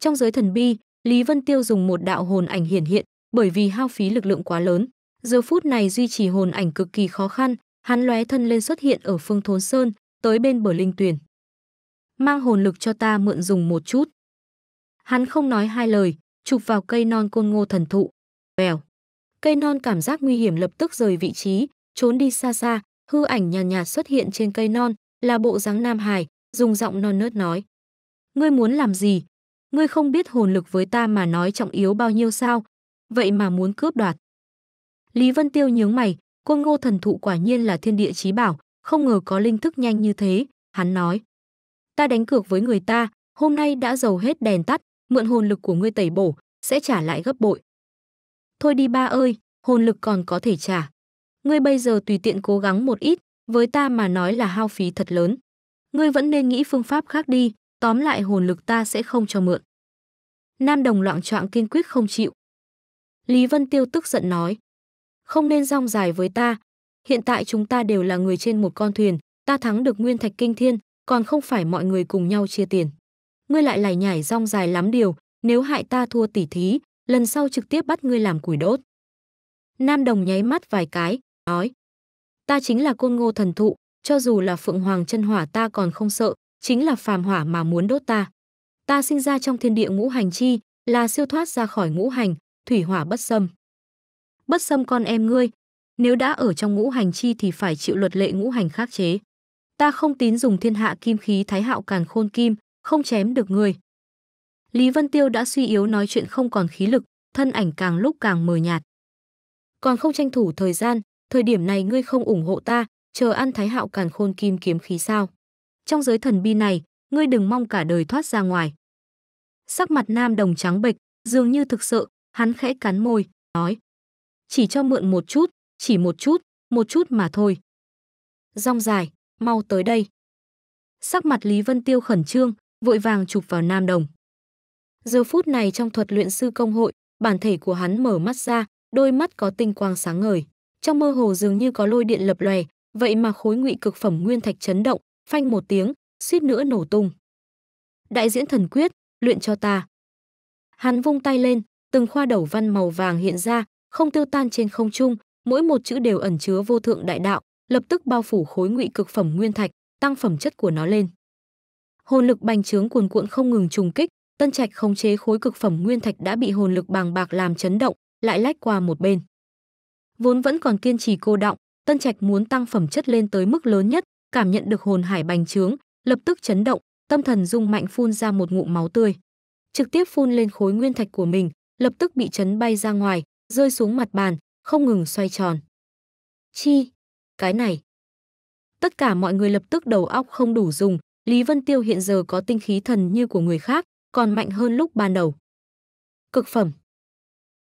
Trong giới thần bi, Lý Vân Tiêu dùng một đạo hồn ảnh hiển hiện, bởi vì hao phí lực lượng quá lớn, giờ phút này duy trì hồn ảnh cực kỳ khó khăn, hắn lóe thân lên xuất hiện ở Phương Thốn Sơn, tới bên bờ linh tuyển. Mang hồn lực cho ta mượn dùng một chút. Hắn không nói hai lời, chụp vào cây non côn ngô thần thụ. Bèo. Cây non cảm giác nguy hiểm lập tức rời vị trí, trốn đi xa xa, hư ảnh nhàn nhạt, nhạt xuất hiện trên cây non, là bộ dáng Nam Hải, dùng giọng non nớt nói: "Ngươi muốn làm gì, ngươi không biết hồn lực với ta mà nói trọng yếu bao nhiêu sao, vậy mà muốn cướp đoạt. Lý Vân Tiêu nhướng mày, côn ngô thần thụ quả nhiên là thiên địa trí bảo, không ngờ có linh thức nhanh như thế, hắn nói. Ta đánh cược với người ta, hôm nay đã giàu hết đèn tắt, mượn hồn lực của ngươi tẩy bổ, sẽ trả lại gấp bội. Thôi đi ba ơi, hồn lực còn có thể trả. Ngươi bây giờ tùy tiện cố gắng một ít, với ta mà nói là hao phí thật lớn. Ngươi vẫn nên nghĩ phương pháp khác đi, Tóm lại hồn lực ta sẽ không cho mượn. Nam đồng loạn trọng kiên quyết không chịu. Lý Vân Tiêu tức giận nói. Không nên rong dài với ta. Hiện tại chúng ta đều là người trên một con thuyền. Ta thắng được nguyên thạch kinh thiên, còn không phải mọi người cùng nhau chia tiền. Ngươi lại lải nhải rong dài lắm điều, nếu hại ta thua tỉ thí, lần sau trực tiếp bắt ngươi làm củi đốt. Nam đồng nháy mắt vài cái, nói. Ta chính là côn ngô thần thụ, cho dù là phượng hoàng chân hỏa ta còn không sợ, chính là phàm hỏa mà muốn đốt ta. Ta sinh ra trong thiên địa ngũ hành chi, là siêu thoát ra khỏi ngũ hành, thủy hỏa bất xâm. Bất xâm con em ngươi, nếu đã ở trong ngũ hành chi thì phải chịu luật lệ ngũ hành khắc chế. Ta không tín dùng thiên hạ kim khí thái hạo càn khôn kim, không chém được ngươi. Lý Vân Tiêu đã suy yếu nói chuyện không còn khí lực, thân ảnh càng lúc càng mờ nhạt. Còn không tranh thủ thời gian, thời điểm này ngươi không ủng hộ ta, chờ ăn thái hạo càn khôn kim kiếm khí sao? trong giới thần bi này, ngươi đừng mong cả đời thoát ra ngoài. Sắc mặt nam đồng trắng bệch, dường như thực sự, hắn khẽ cắn môi, nói. Chỉ cho mượn một chút, chỉ một chút, một chút mà thôi. Rong dài, mau tới đây. Sắc mặt Lý Vân Tiêu khẩn trương, vội vàng chụp vào nam đồng. Giờ phút này trong thuật luyện sư công hội, bản thể của hắn mở mắt ra, đôi mắt có tinh quang sáng ngời. Trong mơ hồ dường như có lôi điện lập lòe, vậy mà khối ngụy cực phẩm nguyên thạch chấn động, phanh một tiếng, suýt nữa nổ tung. Đại diễn thần quyết, luyện cho ta. Hắn vung tay lên, từng khoa đầu văn màu vàng hiện ra, không tiêu tan trên không trung, mỗi một chữ đều ẩn chứa vô thượng đại đạo, lập tức bao phủ khối ngụy cực phẩm nguyên thạch, tăng phẩm chất của nó lên. Hồn lực bành trướng cuồn cuộn không ngừng trùng kích, Tân Trạch khống chế khối cực phẩm nguyên thạch đã bị hồn lực bàng bạc làm chấn động, lại lách qua một bên. Vốn vẫn còn kiên trì cô động, Tân Trạch muốn tăng phẩm chất lên tới mức lớn nhất, cảm nhận được hồn hải bành trướng, lập tức chấn động, tâm thần rung mạnh phun ra một ngụm máu tươi. Trực tiếp phun lên khối nguyên thạch của mình, lập tức bị chấn bay ra ngoài, rơi xuống mặt bàn, không ngừng xoay tròn. Chi? Cái này? Tất cả mọi người lập tức đầu óc không đủ dùng, Lý Vân Tiêu hiện giờ có tinh khí thần như của người khác, còn mạnh hơn lúc ban đầu. Cực phẩm.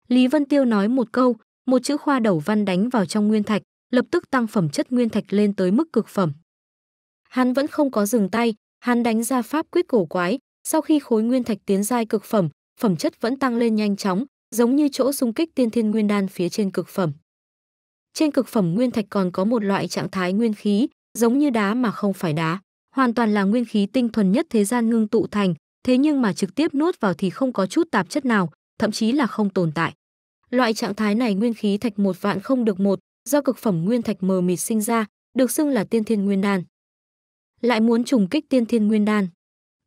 Lý Vân Tiêu nói một câu, một chữ khoa đầu văn đánh vào trong nguyên thạch, lập tức tăng phẩm chất nguyên thạch lên tới mức cực phẩm. Hắn vẫn không có dừng tay, hắn đánh ra pháp quyết cổ quái, sau khi khối nguyên thạch tiến giai cực phẩm, phẩm chất vẫn tăng lên nhanh chóng, giống như chỗ xung kích tiên thiên nguyên đan phía trên cực phẩm. Trên cực phẩm nguyên thạch còn có một loại trạng thái nguyên khí, giống như đá mà không phải đá, hoàn toàn là nguyên khí tinh thuần nhất thế gian ngưng tụ thành, thế nhưng mà trực tiếp nuốt vào thì không có chút tạp chất nào, thậm chí là không tồn tại. Loại trạng thái này nguyên khí thạch một vạn không được một, do cực phẩm nguyên thạch mờ mịt sinh ra, được xưng là tiên thiên nguyên đan lại muốn trùng kích tiên thiên nguyên đan.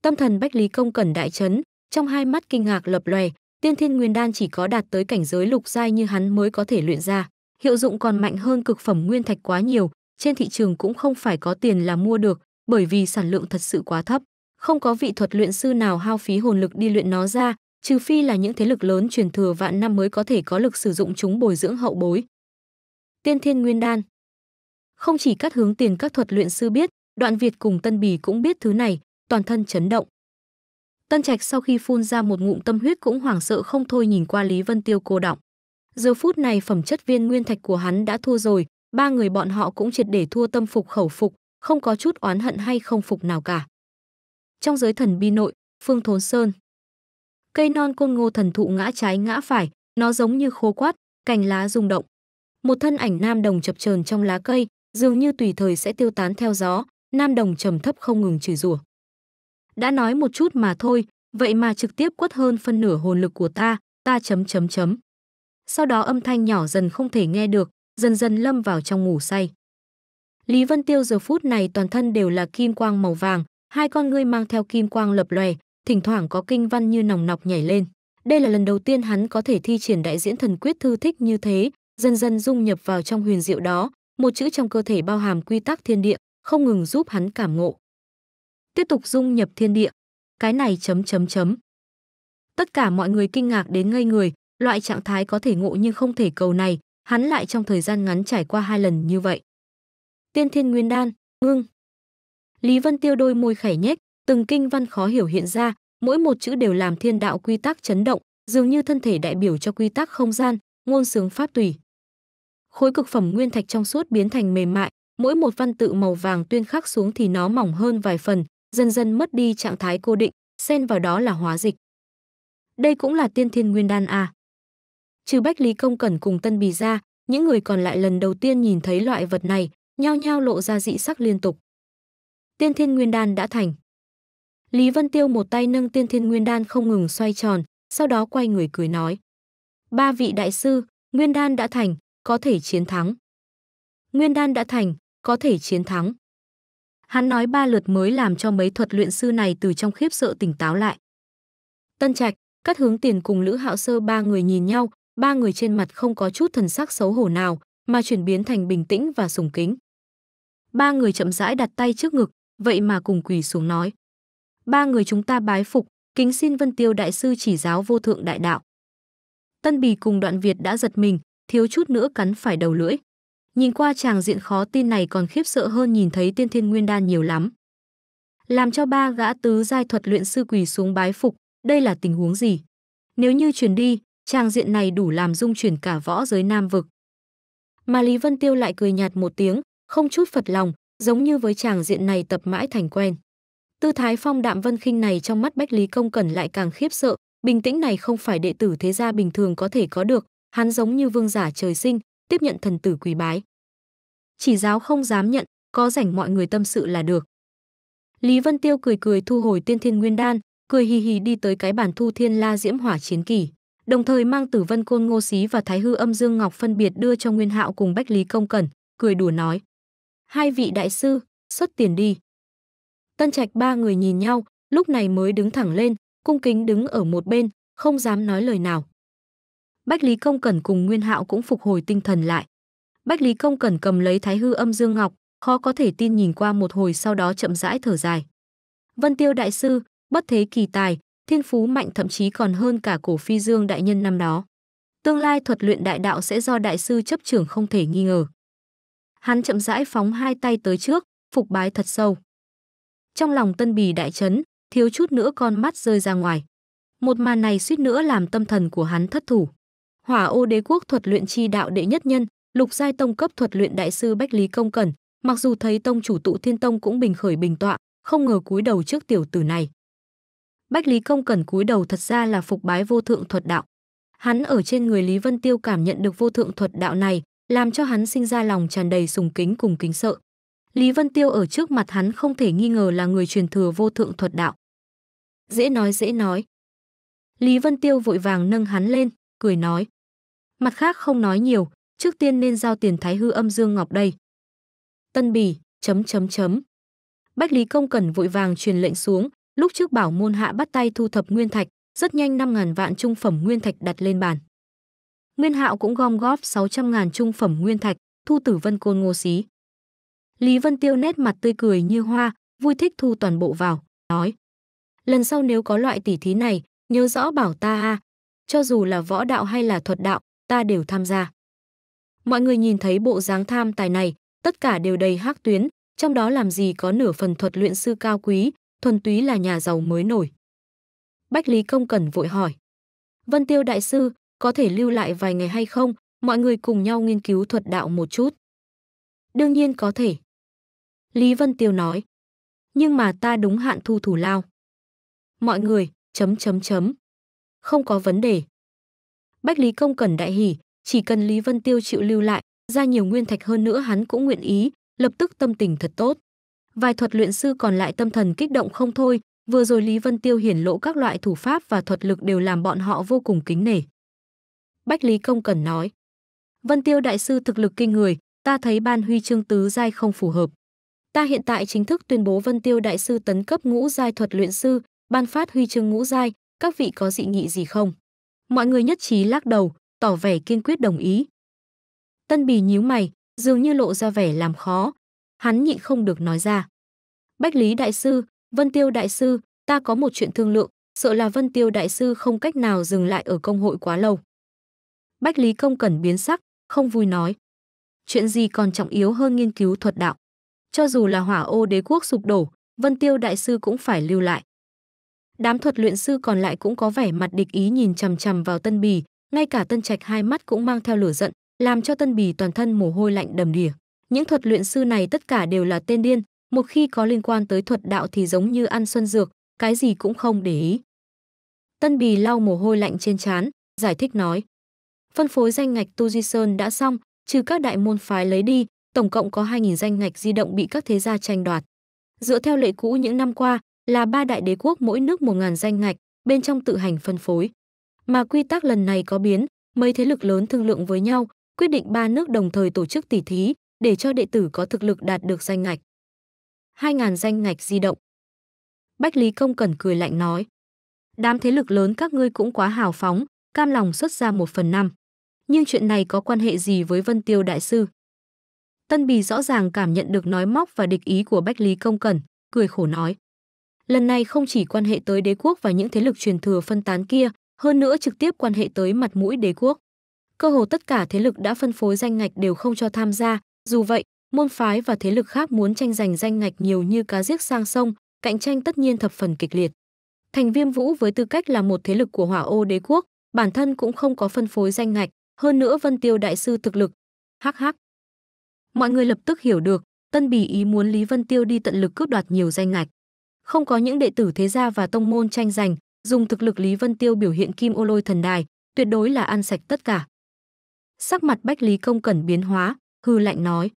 Tâm thần Bách Lý Công Cẩn đại chấn, trong hai mắt kinh ngạc lập lòe, tiên thiên nguyên đan chỉ có đạt tới cảnh giới lục giai như hắn mới có thể luyện ra, hiệu dụng còn mạnh hơn cực phẩm nguyên thạch quá nhiều, trên thị trường cũng không phải có tiền là mua được, bởi vì sản lượng thật sự quá thấp, không có vị thuật luyện sư nào hao phí hồn lực đi luyện nó ra, trừ phi là những thế lực lớn truyền thừa vạn năm mới có thể có lực sử dụng chúng bồi dưỡng hậu bối. Tiên Thiên Nguyên Đan Không chỉ các hướng tiền các thuật luyện sư biết, Đoạn Việt cùng Tân Bì cũng biết thứ này, toàn thân chấn động. Tân Trạch sau khi phun ra một ngụm tâm huyết cũng hoảng sợ không thôi nhìn qua Lý Vân Tiêu cô động. Giờ phút này phẩm chất viên nguyên thạch của hắn đã thua rồi, ba người bọn họ cũng triệt để thua tâm phục khẩu phục, không có chút oán hận hay không phục nào cả. Trong giới thần bi nội, Phương Thốn Sơn. Cây non côn ngô thần thụ ngã trái ngã phải, nó giống như khô quát, cành lá rung động. Một thân ảnh nam đồng chập chờn trong lá cây, dường như tùy thời sẽ tiêu tán theo gió, Nam Đồng trầm thấp không ngừng chửi rủa. Đã nói một chút mà thôi, vậy mà trực tiếp quất hơn phân nửa hồn lực của ta, ta chấm chấm chấm. Sau đó âm thanh nhỏ dần không thể nghe được, dần dần lâm vào trong ngủ say. Lý Vân Tiêu giờ phút này toàn thân đều là kim quang màu vàng, hai con ngươi mang theo kim quang lập lòe, thỉnh thoảng có kinh văn như nòng nọc nhảy lên. Đây là lần đầu tiên hắn có thể thi triển đại diễn thần quyết thư thích như thế, dần dần dung nhập vào trong huyền diệu đó, một chữ trong cơ thể bao hàm quy tắc thiên địa, không ngừng giúp hắn cảm ngộ. Tiếp tục dung nhập thiên địa. Cái này chấm chấm chấm. Tất cả mọi người kinh ngạc đến ngây người, loại trạng thái có thể ngộ nhưng không thể cầu này, hắn lại trong thời gian ngắn trải qua hai lần như vậy. Tiên Thiên Nguyên Đan, ngưng. Lý Vân Tiêu đôi môi khẩy nhếch, từng kinh văn khó hiểu hiện ra, mỗi một chữ đều làm thiên đạo quy tắc chấn động, dường như thân thể đại biểu cho quy tắc không gian, ngôn sướng pháp tùy. Khối cực phẩm nguyên thạch trong suốt biến thành mềm mại, mỗi một văn tự màu vàng tuyên khắc xuống thì nó mỏng hơn vài phần, dần dần mất đi trạng thái cố định, xen vào đó là hóa dịch. Đây cũng là tiên thiên nguyên đan à. Trừ Bách Lý Công Cẩn cùng Tân Bì ra, những người còn lại lần đầu tiên nhìn thấy loại vật này, nhao nhao lộ ra dị sắc liên tục. Tiên thiên nguyên đan đã thành. Lý Vân Tiêu một tay nâng tiên thiên nguyên đan không ngừng xoay tròn, sau đó quay người cười nói. Ba vị đại sư, nguyên đan đã thành, có thể chiến thắng. Nguyên đan đã thành, có thể chiến thắng. Hắn nói ba lượt mới làm cho mấy thuật luyện sư này từ trong khiếp sợ tỉnh táo lại. Tân Trạch, Cát Hướng Tiền cùng Lữ Hạo Sơ ba người nhìn nhau, ba người trên mặt không có chút thần sắc xấu hổ nào, mà chuyển biến thành bình tĩnh và sùng kính. Ba người chậm rãi đặt tay trước ngực, vậy mà cùng quỳ xuống nói. Ba người chúng ta bái phục, kính xin Vân Tiêu Đại Sư chỉ giáo vô thượng đại đạo. Tân Bì cùng đoạn Việt đã giật mình, thiếu chút nữa cắn phải đầu lưỡi. Nhìn qua chàng diện khó tin này còn khiếp sợ hơn nhìn thấy tiên thiên nguyên đan nhiều lắm. Làm cho ba gã tứ giai thuật luyện sư quỳ xuống bái phục, đây là tình huống gì? Nếu như truyền đi, chàng diện này đủ làm dung chuyển cả võ giới nam vực. Mà Lý Vân Tiêu lại cười nhạt một tiếng, không chút phật lòng, giống như với chàng diện này tập mãi thành quen. Tư thái phong đạm vân khinh này trong mắt Bách Lý Công Cẩn lại càng khiếp sợ, bình tĩnh này không phải đệ tử thế gia bình thường có thể có được, hắn giống như vương giả trời sinh, tiếp nhận thần tử quỳ bái. Chỉ giáo không dám nhận, có rảnh mọi người tâm sự là được. Lý Vân Tiêu cười cười thu hồi tiên thiên nguyên đan, cười hì hì đi tới cái bàn thu thiên la diễm hỏa chiến kỳ, đồng thời mang tử vân côn ngô xí và thái hư âm dương ngọc phân biệt đưa cho Nguyên Hạo cùng Bách Lý Công Cẩn, cười đùa nói. Hai vị đại sư, xuất tiền đi. Tân Trạch ba người nhìn nhau, lúc này mới đứng thẳng lên, cung kính đứng ở một bên, không dám nói lời nào. Bách Lý Công Cẩn cùng Nguyên Hạo cũng phục hồi tinh thần lại. Bách Lý Công Cẩn cầm lấy Thái Hư Âm Dương Ngọc, khó có thể tin nhìn qua một hồi sau đó chậm rãi thở dài. Vân Tiêu đại sư, bất thế kỳ tài, thiên phú mạnh thậm chí còn hơn cả cổ phi dương đại nhân năm đó. Tương lai thuật luyện đại đạo sẽ do đại sư chấp trưởng không thể nghi ngờ. Hắn chậm rãi phóng hai tay tới trước, phục bái thật sâu. Trong lòng Tân Bì đại chấn, thiếu chút nữa con mắt rơi ra ngoài. Một màn này suýt nữa làm tâm thần của hắn thất thủ. Hỏa Ô Đế quốc thuật luyện chi đạo đệ nhất nhân, Lục giai tông cấp thuật luyện đại sư Bách Lý Công Cẩn, mặc dù thấy tông chủ tụ Thiên Tông cũng bình khởi bình tọa, không ngờ cúi đầu trước tiểu tử này. Bách Lý Công Cẩn cúi đầu thật ra là phục bái vô thượng thuật đạo. Hắn ở trên người Lý Vân Tiêu cảm nhận được vô thượng thuật đạo này, làm cho hắn sinh ra lòng tràn đầy sùng kính cùng kính sợ. Lý Vân Tiêu ở trước mặt hắn không thể nghi ngờ là người truyền thừa vô thượng thuật đạo. Dễ nói dễ nói. Lý Vân Tiêu vội vàng nâng hắn lên, cười nói. Mặt khác không nói nhiều, trước tiên nên giao tiền Thái Hư Âm Dương Ngọc đây. Tân Bỉ, chấm chấm chấm. Bách Lý Công cần vội vàng truyền lệnh xuống, lúc trước bảo môn hạ bắt tay thu thập nguyên thạch, rất nhanh 5.000 vạn trung phẩm nguyên thạch đặt lên bàn. Nguyên Hạo cũng gom góp 600.000 trung phẩm nguyên thạch, thu tử vân côn ngô xí. Lý Vân Tiêu nét mặt tươi cười như hoa, vui thích thu toàn bộ vào, nói. Lần sau nếu có loại tỉ thí này, nhớ rõ bảo ta a cho dù là võ đạo hay là thuật đạo, ta đều tham gia. Mọi người nhìn thấy bộ dáng tham tài này, tất cả đều đầy hắc tuyến, trong đó làm gì có nửa phần thuật luyện sư cao quý, thuần túy là nhà giàu mới nổi. Bách Lý Công Cẩn vội hỏi. Vân Tiêu Đại Sư, có thể lưu lại vài ngày hay không, mọi người cùng nhau nghiên cứu thuật đạo một chút. Đương nhiên có thể. Lý Vân Tiêu nói. Nhưng mà ta đúng hạn thu thủ lao. Mọi người, chấm chấm chấm. Không có vấn đề. Bách Lý Công cần đại hỉ, chỉ cần Lý Vân Tiêu chịu lưu lại, ra nhiều nguyên thạch hơn nữa hắn cũng nguyện ý, lập tức tâm tình thật tốt. Vài thuật luyện sư còn lại tâm thần kích động không thôi, vừa rồi Lý Vân Tiêu hiển lộ các loại thủ pháp và thuật lực đều làm bọn họ vô cùng kính nể. Bách Lý Công cần nói, Vân Tiêu đại sư thực lực kinh người, ta thấy ban huy chương tứ giai không phù hợp. Ta hiện tại chính thức tuyên bố Vân Tiêu đại sư tấn cấp ngũ giai thuật luyện sư, ban phát huy chương ngũ giai, các vị có dị nghị gì không? Mọi người nhất trí lắc đầu, tỏ vẻ kiên quyết đồng ý. Tân Bì nhíu mày, dường như lộ ra vẻ làm khó. Hắn nhịn không được nói ra. Bách Lý Đại Sư, Vân Tiêu Đại Sư, ta có một chuyện thương lượng, sợ là Vân Tiêu Đại Sư không cách nào dừng lại ở công hội quá lâu. Bách Lý Công Cẩn biến sắc, không vui nói. Chuyện gì còn trọng yếu hơn nghiên cứu thuật đạo? Cho dù là hỏa ô đế quốc sụp đổ, Vân Tiêu Đại Sư cũng phải lưu lại. Đám thuật luyện sư còn lại cũng có vẻ mặt địch ý nhìn chằm chằm vào Tân Bì, ngay cả Tân Trạch hai mắt cũng mang theo lửa giận, làm cho Tân Bì toàn thân mồ hôi lạnh đầm đìa. Những thuật luyện sư này tất cả đều là tên điên, một khi có liên quan tới thuật đạo thì giống như ăn xuân dược, cái gì cũng không để ý. Tân Bì lau mồ hôi lạnh trên trán, giải thích nói: "Phân phối danh ngạch Tu Di Sơn đã xong, trừ các đại môn phái lấy đi, tổng cộng có 2000 danh ngạch di động bị các thế gia tranh đoạt. Dựa theo lệ cũ những năm qua, là ba đại đế quốc mỗi nước một ngàn danh ngạch, bên trong tự hành phân phối. Mà quy tắc lần này có biến, mấy thế lực lớn thương lượng với nhau, quyết định ba nước đồng thời tổ chức tỷ thí để cho đệ tử có thực lực đạt được danh ngạch. 2.000 danh ngạch di động. Bách Lý Công Cẩn cười lạnh nói. Đám thế lực lớn các ngươi cũng quá hào phóng, cam lòng xuất ra một phần năm. Nhưng chuyện này có quan hệ gì với Vân Tiêu Đại Sư? Tân Bì rõ ràng cảm nhận được nói móc và địch ý của Bách Lý Công Cẩn, cười khổ nói. Lần này không chỉ quan hệ tới đế quốc và những thế lực truyền thừa phân tán kia, hơn nữa trực tiếp quan hệ tới mặt mũi đế quốc. Cơ hồ tất cả thế lực đã phân phối danh ngạch đều không cho tham gia, dù vậy, môn phái và thế lực khác muốn tranh giành danh ngạch nhiều như cá giết sang sông, cạnh tranh tất nhiên thập phần kịch liệt. Thành Viêm Vũ với tư cách là một thế lực của Hỏa Ô Đế quốc, bản thân cũng không có phân phối danh ngạch, hơn nữa Vân Tiêu đại sư thực lực. Hắc hắc. Mọi người lập tức hiểu được, Tân Bỉ ý muốn Lý Vân Tiêu đi tận lực cướp đoạt nhiều danh ngạch không có những đệ tử thế gia và tông môn tranh giành, dùng thực lực Lý Vân Tiêu biểu hiện kim ô lôi thần đài, tuyệt đối là ăn sạch tất cả. Sắc mặt Bách Lý Công Cẩn biến hóa, hư lạnh nói.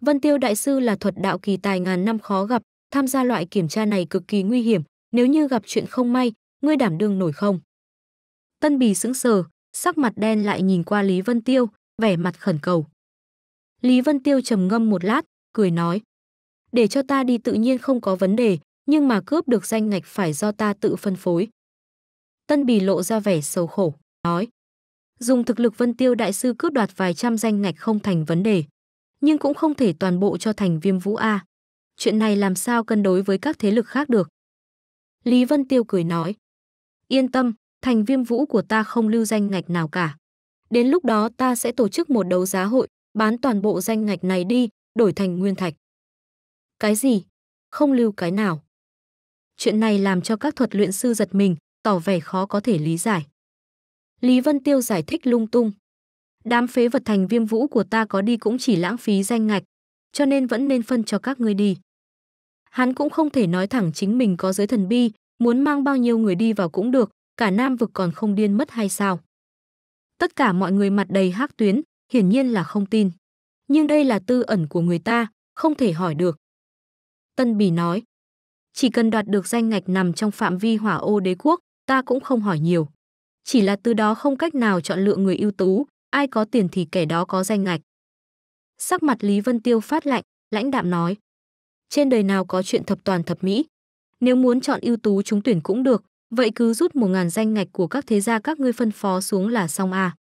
Vân Tiêu Đại Sư là thuật đạo kỳ tài ngàn năm khó gặp, tham gia loại kiểm tra này cực kỳ nguy hiểm, nếu như gặp chuyện không may, ngươi đảm đương nổi không? Tân Bì sững sờ, sắc mặt đen lại nhìn qua Lý Vân Tiêu, vẻ mặt khẩn cầu. Lý Vân Tiêu trầm ngâm một lát, cười nói. Để cho ta đi tự nhiên không có vấn đề, nhưng mà cướp được danh ngạch phải do ta tự phân phối. Tân Bì lộ ra vẻ sầu khổ, nói. Dùng thực lực vân tiêu đại sư cướp đoạt vài trăm danh ngạch không thành vấn đề, nhưng cũng không thể toàn bộ cho thành viêm vũ A. Chuyện này làm sao cân đối với các thế lực khác được. Lý Vân Tiêu cười nói. Yên tâm, thành viêm vũ của ta không lưu danh ngạch nào cả. Đến lúc đó ta sẽ tổ chức một đấu giá hội, bán toàn bộ danh ngạch này đi, đổi thành nguyên thạch. Cái gì? Không lưu cái nào. Chuyện này làm cho các thuật luyện sư giật mình, tỏ vẻ khó có thể lý giải. Lý Vân Tiêu giải thích lung tung. Đám phế vật thành viêm vũ của ta có đi cũng chỉ lãng phí danh ngạch, cho nên vẫn nên phân cho các ngươi đi. Hắn cũng không thể nói thẳng chính mình có giới thần bi, muốn mang bao nhiêu người đi vào cũng được, cả nam vực còn không điên mất hay sao. Tất cả mọi người mặt đầy hắc tuyến, hiển nhiên là không tin. Nhưng đây là tư ẩn của người ta, không thể hỏi được. Tân Bì nói, chỉ cần đoạt được danh ngạch nằm trong phạm vi hỏa ô đế quốc, ta cũng không hỏi nhiều. Chỉ là từ đó không cách nào chọn lựa người ưu tú, ai có tiền thì kẻ đó có danh ngạch. Sắc mặt Lý Vân Tiêu phát lạnh, lãnh đạm nói. Trên đời nào có chuyện thập toàn thập mỹ. Nếu muốn chọn ưu tú chúng tuyển cũng được, vậy cứ rút một ngàn danh ngạch của các thế gia các ngươi phân phó xuống là xong à.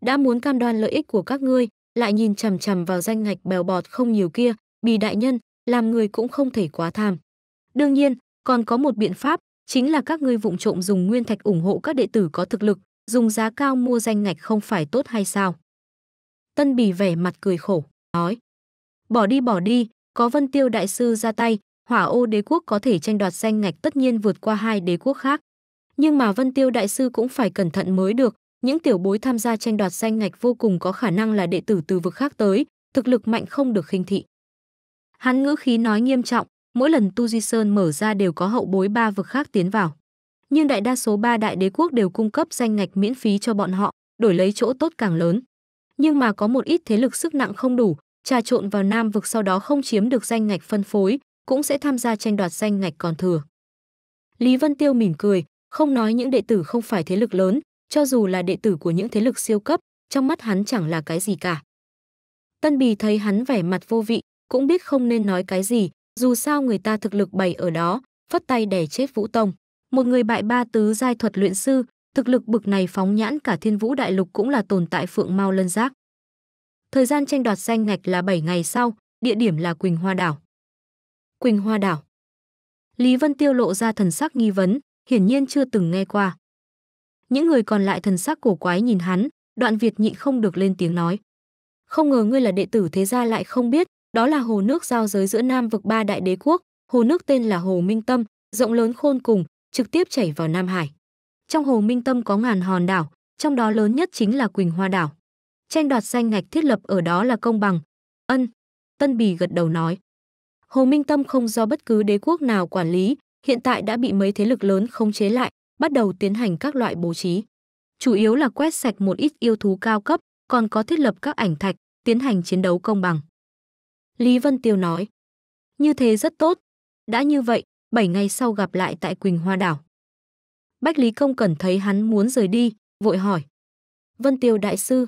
Đã muốn cam đoan lợi ích của các ngươi, lại nhìn chằm chằm vào danh ngạch bèo bọt không nhiều kia, bì đại nhân, làm người cũng không thể quá tham. Đương nhiên, còn có một biện pháp, chính là các ngươi vụng trộm dùng nguyên thạch ủng hộ các đệ tử có thực lực, dùng giá cao mua danh ngạch không phải tốt hay sao? Tân Bỉ vẻ mặt cười khổ, nói: "Bỏ đi bỏ đi, có Vân Tiêu đại sư ra tay, Hỏa Ô đế quốc có thể tranh đoạt danh ngạch tất nhiên vượt qua hai đế quốc khác. Nhưng mà Vân Tiêu đại sư cũng phải cẩn thận mới được, những tiểu bối tham gia tranh đoạt danh ngạch vô cùng có khả năng là đệ tử từ vực khác tới, thực lực mạnh không được khinh thị." Hắn ngữ khí nói nghiêm trọng, mỗi lần Tu Di Sơn mở ra đều có hậu bối ba vực khác tiến vào. Nhưng đại đa số ba đại đế quốc đều cung cấp danh ngạch miễn phí cho bọn họ, đổi lấy chỗ tốt càng lớn. Nhưng mà có một ít thế lực sức nặng không đủ, trà trộn vào nam vực sau đó không chiếm được danh ngạch phân phối, cũng sẽ tham gia tranh đoạt danh ngạch còn thừa. Lý Vân Tiêu mỉm cười, không nói những đệ tử không phải thế lực lớn, cho dù là đệ tử của những thế lực siêu cấp, trong mắt hắn chẳng là cái gì cả. Tân Bì thấy hắn vẻ mặt vô vị, cũng biết không nên nói cái gì, dù sao người ta thực lực bày ở đó, phất tay đẻ chết Vũ Tông. Một người bại ba tứ giai thuật luyện sư, thực lực bực này phóng nhãn cả thiên vũ đại lục cũng là tồn tại phượng mau lân giác. Thời gian tranh đoạt danh ngạch là 7 ngày sau, địa điểm là Quỳnh Hoa Đảo. Quỳnh Hoa Đảo Lý Vân Tiêu lộ ra thần sắc nghi vấn, hiển nhiên chưa từng nghe qua. Những người còn lại thần sắc cổ quái nhìn hắn, đoạn Việt nhịn không được lên tiếng nói. Không ngờ ngươi là đệ tử thế gia lại không biết, đó là hồ nước giao giới giữa Nam vực ba đại đế quốc, hồ nước tên là Hồ Minh Tâm, rộng lớn khôn cùng, trực tiếp chảy vào Nam Hải. Trong Hồ Minh Tâm có ngàn hòn đảo, trong đó lớn nhất chính là Quỳnh Hoa đảo. Tranh đoạt danh ngạch thiết lập ở đó là công bằng. Ân, Tân Bì gật đầu nói. Hồ Minh Tâm không do bất cứ đế quốc nào quản lý, hiện tại đã bị mấy thế lực lớn khống chế lại, bắt đầu tiến hành các loại bố trí. Chủ yếu là quét sạch một ít yêu thú cao cấp, còn có thiết lập các ảnh thạch, tiến hành chiến đấu công bằng. Lý Vân Tiêu nói. Như thế rất tốt. Đã như vậy, 7 ngày sau gặp lại tại Quỳnh Hoa Đảo. Bách Lý Công cần thấy hắn muốn rời đi, vội hỏi. Vân Tiêu Đại Sư.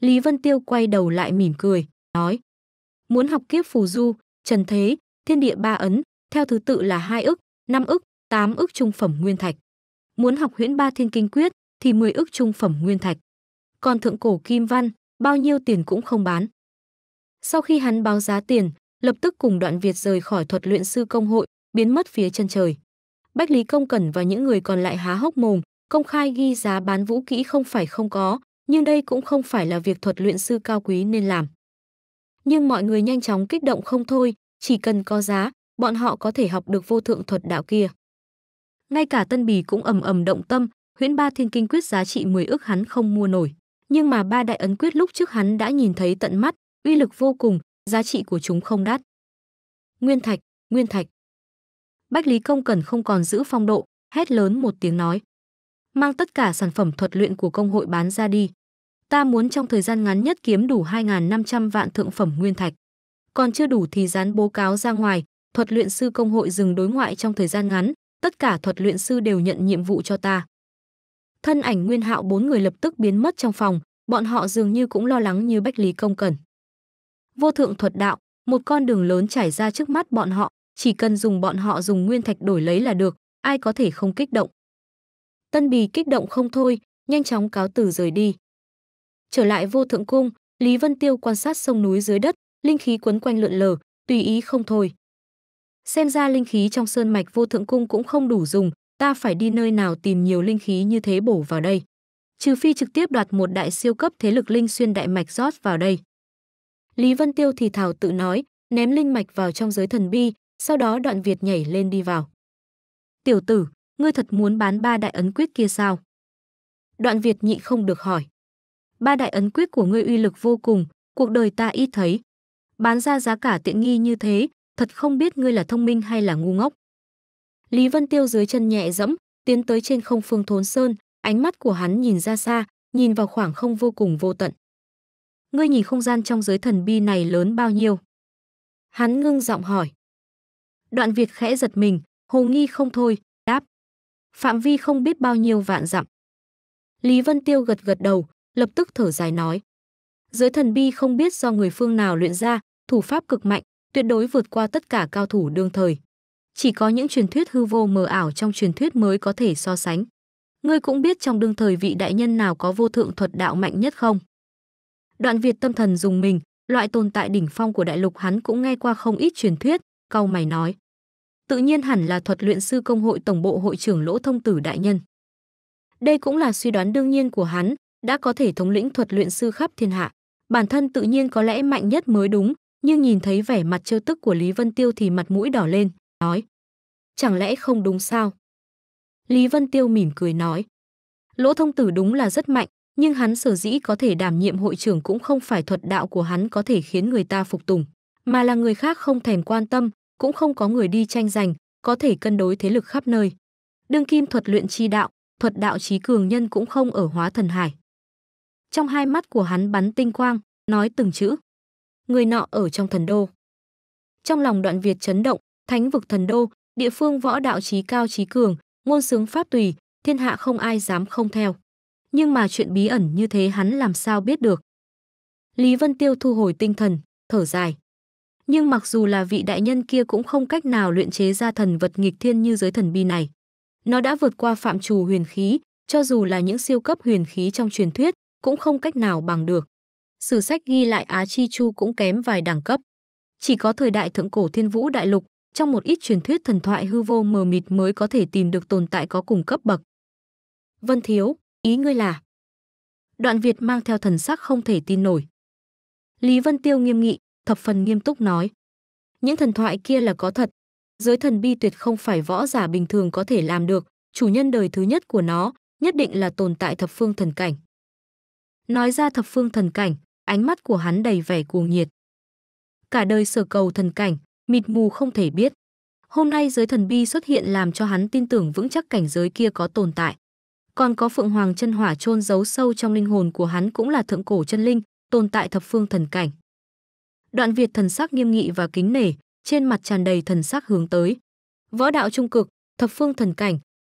Lý Vân Tiêu quay đầu lại mỉm cười, nói. Muốn học kiếp phù du, trần thế, thiên địa ba ấn, theo thứ tự là hai ức, năm ức, tám ức trung phẩm nguyên thạch. Muốn học huyễn ba thiên kinh quyết thì 10 ức trung phẩm nguyên thạch. Còn thượng cổ kim văn, bao nhiêu tiền cũng không bán. Sau khi hắn báo giá tiền, lập tức cùng đoạn Việt rời khỏi thuật luyện sư công hội, biến mất phía chân trời. Bách Lý Công Cẩn và những người còn lại há hốc mồm, công khai ghi giá bán vũ kỹ không phải không có, nhưng đây cũng không phải là việc thuật luyện sư cao quý nên làm. Nhưng mọi người nhanh chóng kích động không thôi, chỉ cần có giá, bọn họ có thể học được vô thượng thuật đạo kia. Ngay cả Tân Bì cũng ầm ầm động tâm, huyễn ba thiên kinh quyết giá trị 10 ước hắn không mua nổi. Nhưng mà ba đại ấn quyết lúc trước hắn đã nhìn thấy tận mắt, uy lực vô cùng, giá trị của chúng không đắt. Nguyên thạch, nguyên thạch. Bách Lý Công Cẩn không còn giữ phong độ, hét lớn một tiếng nói. Mang tất cả sản phẩm thuật luyện của công hội bán ra đi. Ta muốn trong thời gian ngắn nhất kiếm đủ 2.500 vạn thượng phẩm nguyên thạch. Còn chưa đủ thì dán bố cáo ra ngoài, thuật luyện sư công hội dừng đối ngoại trong thời gian ngắn, tất cả thuật luyện sư đều nhận nhiệm vụ cho ta. Thân ảnh nguyên hạo bốn người lập tức biến mất trong phòng, bọn họ dường như cũng lo lắng như Bách Lý Công Cẩn vô thượng thuật đạo, một con đường lớn trải ra trước mắt bọn họ, chỉ cần dùng bọn họ dùng nguyên thạch đổi lấy là được, ai có thể không kích động. Tân Bì kích động không thôi, nhanh chóng cáo từ rời đi. Trở lại vô thượng cung, Lý Vân Tiêu quan sát sông núi dưới đất, linh khí quấn quanh lượn lờ, tùy ý không thôi. Xem ra linh khí trong sơn mạch vô thượng cung cũng không đủ dùng, ta phải đi nơi nào tìm nhiều linh khí như thế bổ vào đây. Trừ phi trực tiếp đoạt một đại siêu cấp thế lực linh xuyên đại mạch rót vào đây. Lý Vân Tiêu thì thảo tự nói, ném linh mạch vào trong giới thần bi, sau đó đoạn Việt nhảy lên đi vào. Tiểu tử, ngươi thật muốn bán ba đại ấn quyết kia sao? Đoạn Việt nhị không được hỏi. Ba đại ấn quyết của ngươi uy lực vô cùng, cuộc đời ta ít thấy. Bán ra giá cả tiện nghi như thế, thật không biết ngươi là thông minh hay là ngu ngốc. Lý Vân Tiêu dưới chân nhẹ dẫm, tiến tới trên không phương thốn sơn, ánh mắt của hắn nhìn ra xa, nhìn vào khoảng không vô cùng vô tận ngươi nhìn không gian trong giới thần bi này lớn bao nhiêu? Hắn ngưng giọng hỏi. Đoạn Việt khẽ giật mình, hồ nghi không thôi, đáp. Phạm vi không biết bao nhiêu vạn dặm. Lý Vân Tiêu gật gật đầu, lập tức thở dài nói. Giới thần bi không biết do người phương nào luyện ra, thủ pháp cực mạnh, tuyệt đối vượt qua tất cả cao thủ đương thời. Chỉ có những truyền thuyết hư vô mờ ảo trong truyền thuyết mới có thể so sánh. Ngươi cũng biết trong đương thời vị đại nhân nào có vô thượng thuật đạo mạnh nhất không? Đoạn Việt tâm thần dùng mình, loại tồn tại đỉnh phong của đại lục hắn cũng nghe qua không ít truyền thuyết, cau mày nói. Tự nhiên hẳn là thuật luyện sư công hội tổng bộ hội trưởng Lỗ Thông Tử đại nhân. Đây cũng là suy đoán đương nhiên của hắn, đã có thể thống lĩnh thuật luyện sư khắp thiên hạ. Bản thân tự nhiên có lẽ mạnh nhất mới đúng, nhưng nhìn thấy vẻ mặt trêu tức của Lý Vân Tiêu thì mặt mũi đỏ lên, nói. Chẳng lẽ không đúng sao? Lý Vân Tiêu mỉm cười nói. Lỗ thông tử đúng là rất mạnh, nhưng hắn sở dĩ có thể đảm nhiệm hội trưởng cũng không phải thuật đạo của hắn có thể khiến người ta phục tùng, mà là người khác không thèm quan tâm, cũng không có người đi tranh giành, có thể cân đối thế lực khắp nơi. Đương kim thuật luyện chi đạo, thuật đạo trí cường nhân cũng không ở hóa thần hải. Trong hai mắt của hắn bắn tinh quang, nói từng chữ. Người nọ ở trong thần đô. Trong lòng đoạn Việt chấn động, thánh vực thần đô, địa phương võ đạo trí cao trí cường, ngôn sướng pháp tùy, thiên hạ không ai dám không theo nhưng mà chuyện bí ẩn như thế hắn làm sao biết được. Lý Vân Tiêu thu hồi tinh thần, thở dài. Nhưng mặc dù là vị đại nhân kia cũng không cách nào luyện chế ra thần vật nghịch thiên như giới thần bi này. Nó đã vượt qua phạm trù huyền khí, cho dù là những siêu cấp huyền khí trong truyền thuyết, cũng không cách nào bằng được. Sử sách ghi lại Á Chi Chu cũng kém vài đẳng cấp. Chỉ có thời đại thượng cổ thiên vũ đại lục, trong một ít truyền thuyết thần thoại hư vô mờ mịt mới có thể tìm được tồn tại có cùng cấp bậc. Vân Thiếu, Ý ngươi là? Đoạn Việt mang theo thần sắc không thể tin nổi. Lý Vân Tiêu nghiêm nghị, thập phần nghiêm túc nói. Những thần thoại kia là có thật. Giới thần bi tuyệt không phải võ giả bình thường có thể làm được. Chủ nhân đời thứ nhất của nó nhất định là tồn tại thập phương thần cảnh. Nói ra thập phương thần cảnh, ánh mắt của hắn đầy vẻ cuồng nhiệt. Cả đời sở cầu thần cảnh, mịt mù không thể biết. Hôm nay giới thần bi xuất hiện làm cho hắn tin tưởng vững chắc cảnh giới kia có tồn tại còn có phượng hoàng chân hỏa chôn giấu sâu trong linh hồn của hắn cũng là thượng cổ chân linh, tồn tại thập phương thần cảnh. Đoạn Việt thần sắc nghiêm nghị và kính nể, trên mặt tràn đầy thần sắc hướng tới. Võ đạo trung cực, thập phương thần cảnh,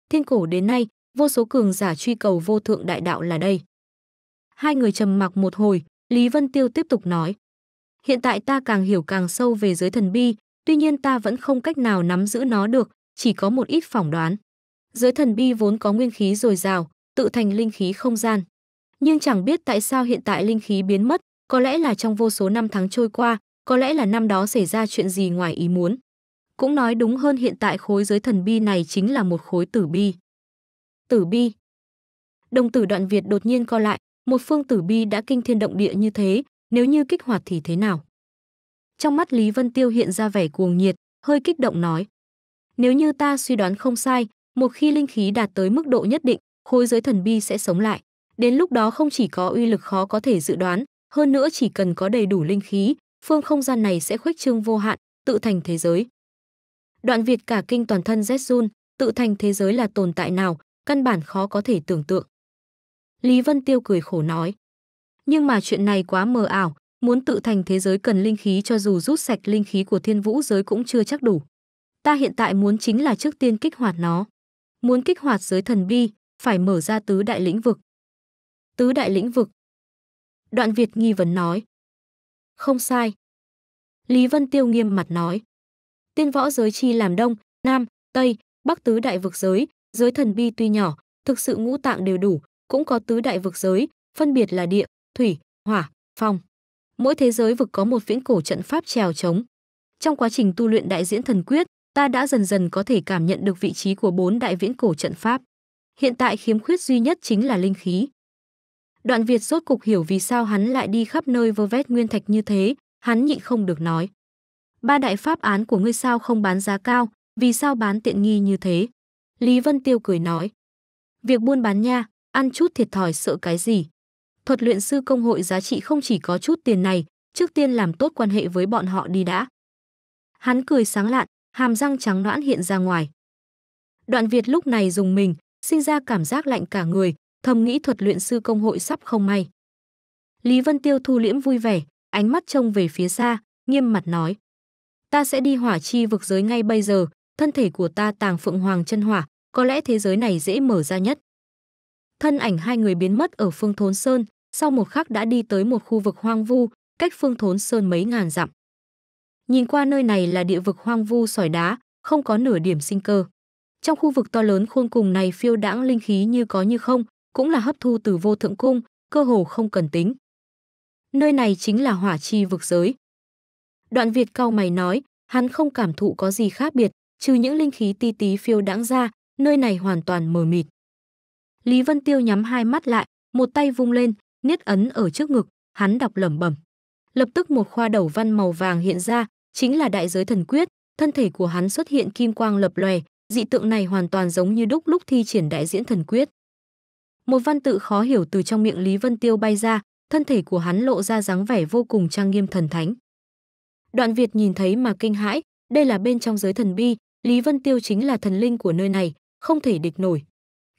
thiên cổ đến nay, vô số cường giả truy cầu vô thượng đại đạo là đây. Hai người trầm mặc một hồi, Lý Vân Tiêu tiếp tục nói: "Hiện tại ta càng hiểu càng sâu về giới thần bi, tuy nhiên ta vẫn không cách nào nắm giữ nó được, chỉ có một ít phỏng đoán. Giới thần bi vốn có nguyên khí dồi dào, tự thành linh khí không gian. Nhưng chẳng biết tại sao hiện tại linh khí biến mất, có lẽ là trong vô số năm tháng trôi qua, có lẽ là năm đó xảy ra chuyện gì ngoài ý muốn. Cũng nói đúng hơn hiện tại khối giới thần bi này chính là một khối tử bi. Tử bi. Đồng tử đoạn Việt đột nhiên co lại, một phương tử bi đã kinh thiên động địa như thế, nếu như kích hoạt thì thế nào? Trong mắt Lý Vân Tiêu hiện ra vẻ cuồng nhiệt, hơi kích động nói. Nếu như ta suy đoán không sai, một khi linh khí đạt tới mức độ nhất định, khối giới thần bi sẽ sống lại. Đến lúc đó không chỉ có uy lực khó có thể dự đoán, hơn nữa chỉ cần có đầy đủ linh khí, phương không gian này sẽ khuếch trương vô hạn, tự thành thế giới. Đoạn Việt cả kinh toàn thân rét run, tự thành thế giới là tồn tại nào, căn bản khó có thể tưởng tượng. Lý Vân Tiêu cười khổ nói. Nhưng mà chuyện này quá mờ ảo, muốn tự thành thế giới cần linh khí cho dù rút sạch linh khí của thiên vũ giới cũng chưa chắc đủ. Ta hiện tại muốn chính là trước tiên kích hoạt nó. Muốn kích hoạt giới thần bi, phải mở ra tứ đại lĩnh vực. Tứ đại lĩnh vực. Đoạn Việt nghi vấn nói. Không sai. Lý Vân Tiêu nghiêm mặt nói. Tiên võ giới chi làm đông, nam, tây, bắc tứ đại vực giới, giới thần bi tuy nhỏ, thực sự ngũ tạng đều đủ, cũng có tứ đại vực giới, phân biệt là địa, thủy, hỏa, phong. Mỗi thế giới vực có một viễn cổ trận pháp trèo trống. Trong quá trình tu luyện đại diễn thần quyết, ta đã dần dần có thể cảm nhận được vị trí của bốn đại viễn cổ trận pháp. Hiện tại khiếm khuyết duy nhất chính là linh khí. Đoạn Việt rốt cục hiểu vì sao hắn lại đi khắp nơi vơ vét nguyên thạch như thế, hắn nhịn không được nói. Ba đại pháp án của ngươi sao không bán giá cao, vì sao bán tiện nghi như thế? Lý Vân Tiêu cười nói. Việc buôn bán nha, ăn chút thiệt thòi sợ cái gì? Thuật luyện sư công hội giá trị không chỉ có chút tiền này, trước tiên làm tốt quan hệ với bọn họ đi đã. Hắn cười sáng lạn, hàm răng trắng noãn hiện ra ngoài. Đoạn Việt lúc này dùng mình, sinh ra cảm giác lạnh cả người, thầm nghĩ thuật luyện sư công hội sắp không may. Lý Vân Tiêu thu liễm vui vẻ, ánh mắt trông về phía xa, nghiêm mặt nói. Ta sẽ đi hỏa chi vực giới ngay bây giờ, thân thể của ta tàng phượng hoàng chân hỏa, có lẽ thế giới này dễ mở ra nhất. Thân ảnh hai người biến mất ở phương thốn sơn, sau một khắc đã đi tới một khu vực hoang vu, cách phương thốn sơn mấy ngàn dặm. Nhìn qua nơi này là địa vực hoang vu sỏi đá, không có nửa điểm sinh cơ. Trong khu vực to lớn khuôn cùng này phiêu đãng linh khí như có như không, cũng là hấp thu từ vô thượng cung, cơ hồ không cần tính. Nơi này chính là hỏa chi vực giới. Đoạn Việt cao mày nói, hắn không cảm thụ có gì khác biệt, trừ những linh khí ti tí phiêu đãng ra, nơi này hoàn toàn mờ mịt. Lý Vân Tiêu nhắm hai mắt lại, một tay vung lên, niết ấn ở trước ngực, hắn đọc lẩm bẩm. Lập tức một khoa đầu văn màu vàng hiện ra, chính là đại giới thần quyết, thân thể của hắn xuất hiện kim quang lập lòe, dị tượng này hoàn toàn giống như đúc lúc thi triển đại diễn thần quyết. Một văn tự khó hiểu từ trong miệng Lý Vân Tiêu bay ra, thân thể của hắn lộ ra dáng vẻ vô cùng trang nghiêm thần thánh. Đoạn Việt nhìn thấy mà kinh hãi, đây là bên trong giới thần bi, Lý Vân Tiêu chính là thần linh của nơi này, không thể địch nổi.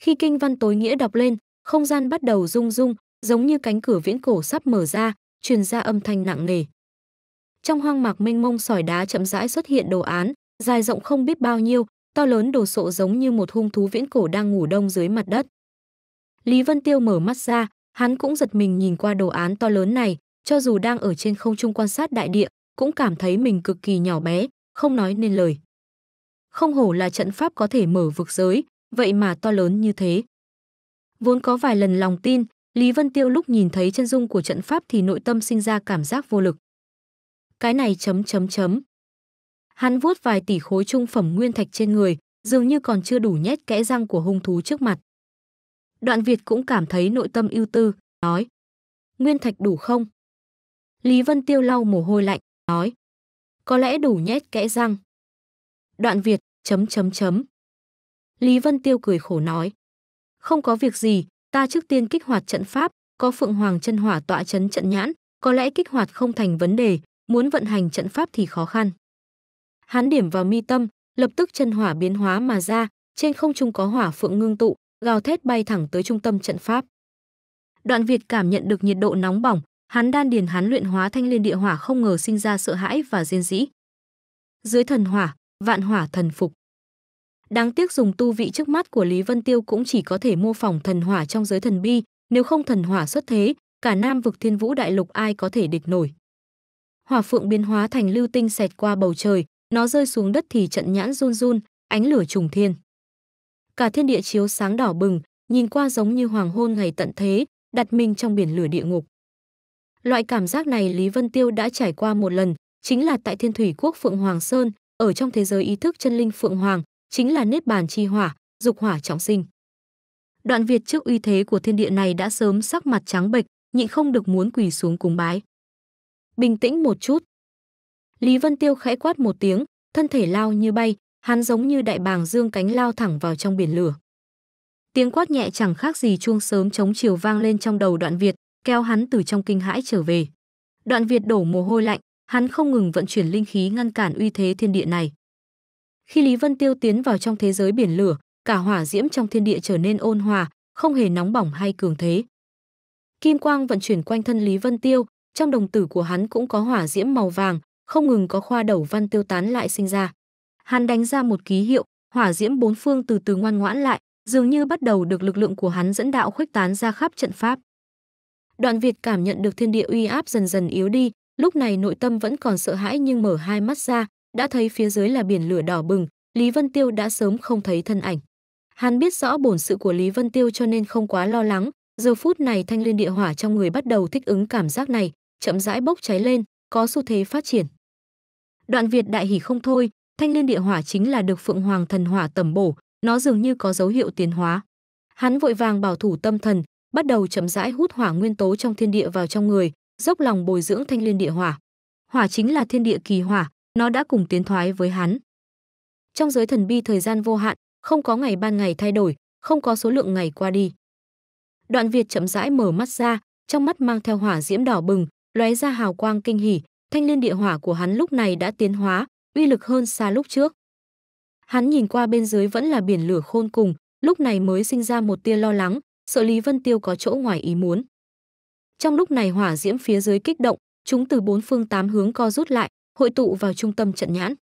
Khi kinh văn tối nghĩa đọc lên, không gian bắt đầu rung rung, giống như cánh cửa viễn cổ sắp mở ra, truyền ra âm thanh nặng nề trong hoang mạc mênh mông sỏi đá chậm rãi xuất hiện đồ án, dài rộng không biết bao nhiêu, to lớn đồ sộ giống như một hung thú viễn cổ đang ngủ đông dưới mặt đất. Lý Vân Tiêu mở mắt ra, hắn cũng giật mình nhìn qua đồ án to lớn này, cho dù đang ở trên không trung quan sát đại địa, cũng cảm thấy mình cực kỳ nhỏ bé, không nói nên lời. Không hổ là trận pháp có thể mở vực giới, vậy mà to lớn như thế. Vốn có vài lần lòng tin, Lý Vân Tiêu lúc nhìn thấy chân dung của trận pháp thì nội tâm sinh ra cảm giác vô lực cái này chấm chấm chấm. Hắn vuốt vài tỷ khối trung phẩm nguyên thạch trên người, dường như còn chưa đủ nhét kẽ răng của hung thú trước mặt. Đoạn Việt cũng cảm thấy nội tâm ưu tư, nói. Nguyên thạch đủ không? Lý Vân Tiêu lau mồ hôi lạnh, nói. Có lẽ đủ nhét kẽ răng. Đoạn Việt, chấm chấm chấm. Lý Vân Tiêu cười khổ nói. Không có việc gì, ta trước tiên kích hoạt trận pháp, có phượng hoàng chân hỏa tọa chấn trận nhãn, có lẽ kích hoạt không thành vấn đề, muốn vận hành trận pháp thì khó khăn. Hắn điểm vào mi tâm, lập tức chân hỏa biến hóa mà ra, trên không trung có hỏa phượng ngưng tụ, gào thét bay thẳng tới trung tâm trận pháp. Đoạn Việt cảm nhận được nhiệt độ nóng bỏng, hắn đan điền hắn luyện hóa thanh liên địa hỏa không ngờ sinh ra sợ hãi và diên dĩ. Dưới thần hỏa, vạn hỏa thần phục. Đáng tiếc dùng tu vị trước mắt của Lý Vân Tiêu cũng chỉ có thể mô phỏng thần hỏa trong giới thần bi, nếu không thần hỏa xuất thế, cả Nam vực Thiên Vũ đại lục ai có thể địch nổi. Hỏa phượng biến hóa thành lưu tinh xẹt qua bầu trời, nó rơi xuống đất thì trận nhãn run run, ánh lửa trùng thiên. Cả thiên địa chiếu sáng đỏ bừng, nhìn qua giống như hoàng hôn ngày tận thế, đặt mình trong biển lửa địa ngục. Loại cảm giác này Lý Vân Tiêu đã trải qua một lần, chính là tại Thiên Thủy Quốc Phượng Hoàng Sơn, ở trong thế giới ý thức chân linh Phượng Hoàng, chính là nết bàn chi hỏa, dục hỏa trọng sinh. Đoạn Việt trước uy thế của thiên địa này đã sớm sắc mặt trắng bệch, nhịn không được muốn quỳ xuống cúng bái bình tĩnh một chút. Lý Vân Tiêu khẽ quát một tiếng, thân thể lao như bay, hắn giống như đại bàng dương cánh lao thẳng vào trong biển lửa. Tiếng quát nhẹ chẳng khác gì chuông sớm chống chiều vang lên trong đầu đoạn Việt, kéo hắn từ trong kinh hãi trở về. Đoạn Việt đổ mồ hôi lạnh, hắn không ngừng vận chuyển linh khí ngăn cản uy thế thiên địa này. Khi Lý Vân Tiêu tiến vào trong thế giới biển lửa, cả hỏa diễm trong thiên địa trở nên ôn hòa, không hề nóng bỏng hay cường thế. Kim quang vận chuyển quanh thân Lý Vân Tiêu, trong đồng tử của hắn cũng có hỏa diễm màu vàng, không ngừng có khoa đầu văn tiêu tán lại sinh ra. Hắn đánh ra một ký hiệu, hỏa diễm bốn phương từ từ ngoan ngoãn lại, dường như bắt đầu được lực lượng của hắn dẫn đạo khuếch tán ra khắp trận pháp. Đoạn Việt cảm nhận được thiên địa uy áp dần dần yếu đi, lúc này nội tâm vẫn còn sợ hãi nhưng mở hai mắt ra, đã thấy phía dưới là biển lửa đỏ bừng, Lý Vân Tiêu đã sớm không thấy thân ảnh. Hắn biết rõ bổn sự của Lý Vân Tiêu cho nên không quá lo lắng, giờ phút này thanh liên địa hỏa trong người bắt đầu thích ứng cảm giác này, chậm rãi bốc cháy lên, có xu thế phát triển. Đoạn Việt đại hỉ không thôi, thanh liên địa hỏa chính là được Phượng Hoàng thần hỏa tầm bổ, nó dường như có dấu hiệu tiến hóa. Hắn vội vàng bảo thủ tâm thần, bắt đầu chậm rãi hút hỏa nguyên tố trong thiên địa vào trong người, dốc lòng bồi dưỡng thanh liên địa hỏa. Hỏa chính là thiên địa kỳ hỏa, nó đã cùng tiến thoái với hắn. Trong giới thần bi thời gian vô hạn, không có ngày ban ngày thay đổi, không có số lượng ngày qua đi. Đoạn Việt chậm rãi mở mắt ra, trong mắt mang theo hỏa diễm đỏ bừng, lóe ra hào quang kinh hỉ, thanh liên địa hỏa của hắn lúc này đã tiến hóa, uy lực hơn xa lúc trước. Hắn nhìn qua bên dưới vẫn là biển lửa khôn cùng, lúc này mới sinh ra một tia lo lắng, sợ Lý Vân Tiêu có chỗ ngoài ý muốn. Trong lúc này hỏa diễm phía dưới kích động, chúng từ bốn phương tám hướng co rút lại, hội tụ vào trung tâm trận nhãn.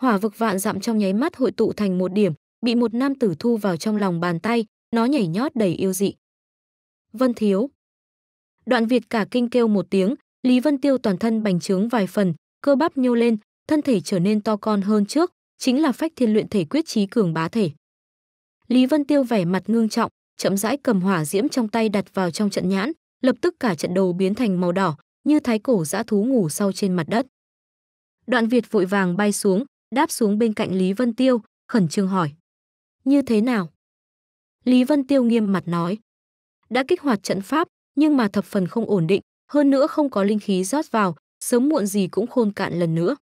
Hỏa vực vạn dặm trong nháy mắt hội tụ thành một điểm, bị một nam tử thu vào trong lòng bàn tay, nó nhảy nhót đầy yêu dị. Vân Thiếu. Đoạn Việt cả kinh kêu một tiếng, Lý Vân Tiêu toàn thân bành trướng vài phần, cơ bắp nhô lên, thân thể trở nên to con hơn trước, chính là phách thiên luyện thể quyết trí cường bá thể. Lý Vân Tiêu vẻ mặt ngưng trọng, chậm rãi cầm hỏa diễm trong tay đặt vào trong trận nhãn, lập tức cả trận đầu biến thành màu đỏ, như thái cổ dã thú ngủ sau trên mặt đất. Đoạn Việt vội vàng bay xuống, đáp xuống bên cạnh Lý Vân Tiêu, khẩn trương hỏi: "Như thế nào?" Lý Vân Tiêu nghiêm mặt nói: "Đã kích hoạt trận pháp, nhưng mà thập phần không ổn định, hơn nữa không có linh khí rót vào, sớm muộn gì cũng khôn cạn lần nữa.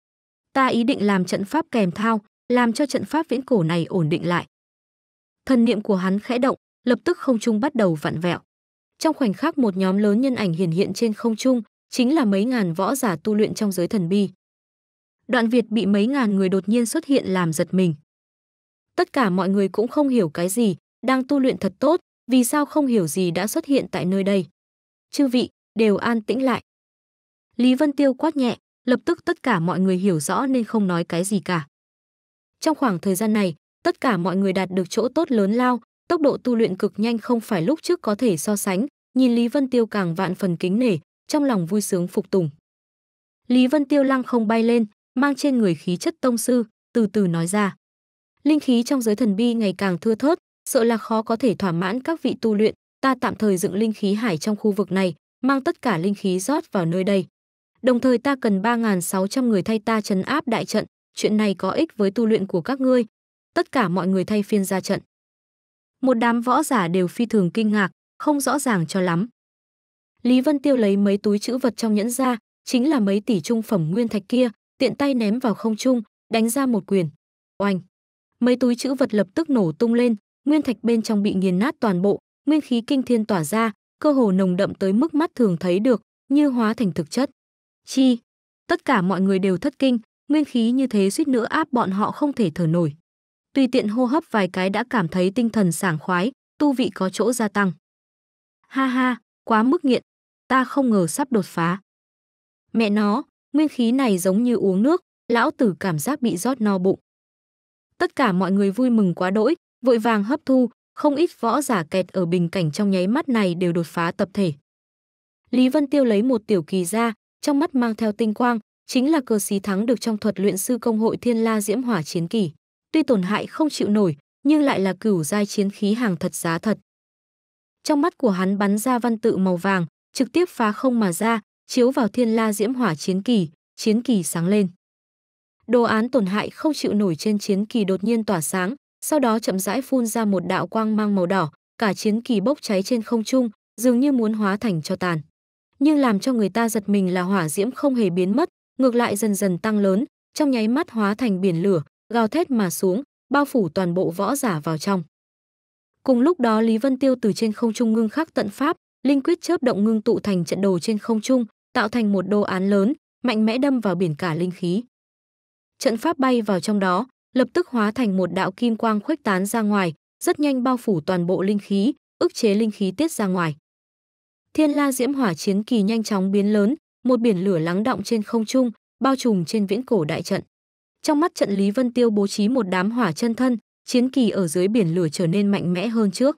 Ta ý định làm trận pháp kèm thao, làm cho trận pháp viễn cổ này ổn định lại. Thần niệm của hắn khẽ động, lập tức không trung bắt đầu vặn vẹo. Trong khoảnh khắc một nhóm lớn nhân ảnh hiển hiện trên không trung, chính là mấy ngàn võ giả tu luyện trong giới thần bi. Đoạn Việt bị mấy ngàn người đột nhiên xuất hiện làm giật mình. Tất cả mọi người cũng không hiểu cái gì, đang tu luyện thật tốt, vì sao không hiểu gì đã xuất hiện tại nơi đây. Chư vị, đều an tĩnh lại. Lý Vân Tiêu quát nhẹ, lập tức tất cả mọi người hiểu rõ nên không nói cái gì cả. Trong khoảng thời gian này, tất cả mọi người đạt được chỗ tốt lớn lao, tốc độ tu luyện cực nhanh không phải lúc trước có thể so sánh, nhìn Lý Vân Tiêu càng vạn phần kính nể, trong lòng vui sướng phục tùng. Lý Vân Tiêu lăng không bay lên, mang trên người khí chất tông sư, từ từ nói ra. Linh khí trong giới thần bi ngày càng thưa thớt, sợ là khó có thể thỏa mãn các vị tu luyện, ta tạm thời dựng linh khí hải trong khu vực này, mang tất cả linh khí rót vào nơi đây. Đồng thời ta cần 3.600 người thay ta trấn áp đại trận, chuyện này có ích với tu luyện của các ngươi. Tất cả mọi người thay phiên ra trận. Một đám võ giả đều phi thường kinh ngạc, không rõ ràng cho lắm. Lý Vân Tiêu lấy mấy túi chữ vật trong nhẫn ra, chính là mấy tỷ trung phẩm nguyên thạch kia, tiện tay ném vào không trung, đánh ra một quyền. Oanh! Mấy túi chữ vật lập tức nổ tung lên, nguyên thạch bên trong bị nghiền nát toàn bộ, nguyên khí kinh thiên tỏa ra, cơ hồ nồng đậm tới mức mắt thường thấy được, như hóa thành thực chất. Chi? Tất cả mọi người đều thất kinh, nguyên khí như thế suýt nữa áp bọn họ không thể thở nổi. Tùy tiện hô hấp vài cái đã cảm thấy tinh thần sảng khoái, tu vị có chỗ gia tăng. Ha ha, quá mức nghiện, ta không ngờ sắp đột phá. Mẹ nó, nguyên khí này giống như uống nước, lão tử cảm giác bị rót no bụng. Tất cả mọi người vui mừng quá đỗi, vội vàng hấp thu, không ít võ giả kẹt ở bình cảnh trong nháy mắt này đều đột phá tập thể. Lý Vân Tiêu lấy một tiểu kỳ ra, trong mắt mang theo tinh quang, chính là cờ xí thắng được trong thuật luyện sư công hội Thiên La Diễm Hỏa Chiến Kỳ. Tuy tổn hại không chịu nổi, nhưng lại là cửu giai chiến khí hàng thật giá thật. Trong mắt của hắn bắn ra văn tự màu vàng, trực tiếp phá không mà ra, chiếu vào Thiên La Diễm Hỏa Chiến Kỳ, chiến kỳ sáng lên. Đồ án tổn hại không chịu nổi trên chiến kỳ đột nhiên tỏa sáng, sau đó chậm rãi phun ra một đạo quang mang màu đỏ, cả chiến kỳ bốc cháy trên không trung, dường như muốn hóa thành cho tàn. Nhưng làm cho người ta giật mình là hỏa diễm không hề biến mất, ngược lại dần dần tăng lớn, trong nháy mắt hóa thành biển lửa, gào thét mà xuống, bao phủ toàn bộ võ giả vào trong. Cùng lúc đó Lý Vân Tiêu từ trên không trung ngưng khắc tận pháp, linh quyết chớp động ngưng tụ thành trận đồ trên không trung, tạo thành một đồ án lớn, mạnh mẽ đâm vào biển cả linh khí. Trận pháp bay vào trong đó, lập tức hóa thành một đạo kim quang khuếch tán ra ngoài, rất nhanh bao phủ toàn bộ linh khí, ức chế linh khí tiết ra ngoài. Thiên La Diễm Hỏa Chiến Kỳ nhanh chóng biến lớn, một biển lửa lắng động trên không trung, bao trùm trên viễn cổ đại trận. Trong mắt trận Lý Vân Tiêu bố trí một đám hỏa chân thân, chiến kỳ ở dưới biển lửa trở nên mạnh mẽ hơn trước.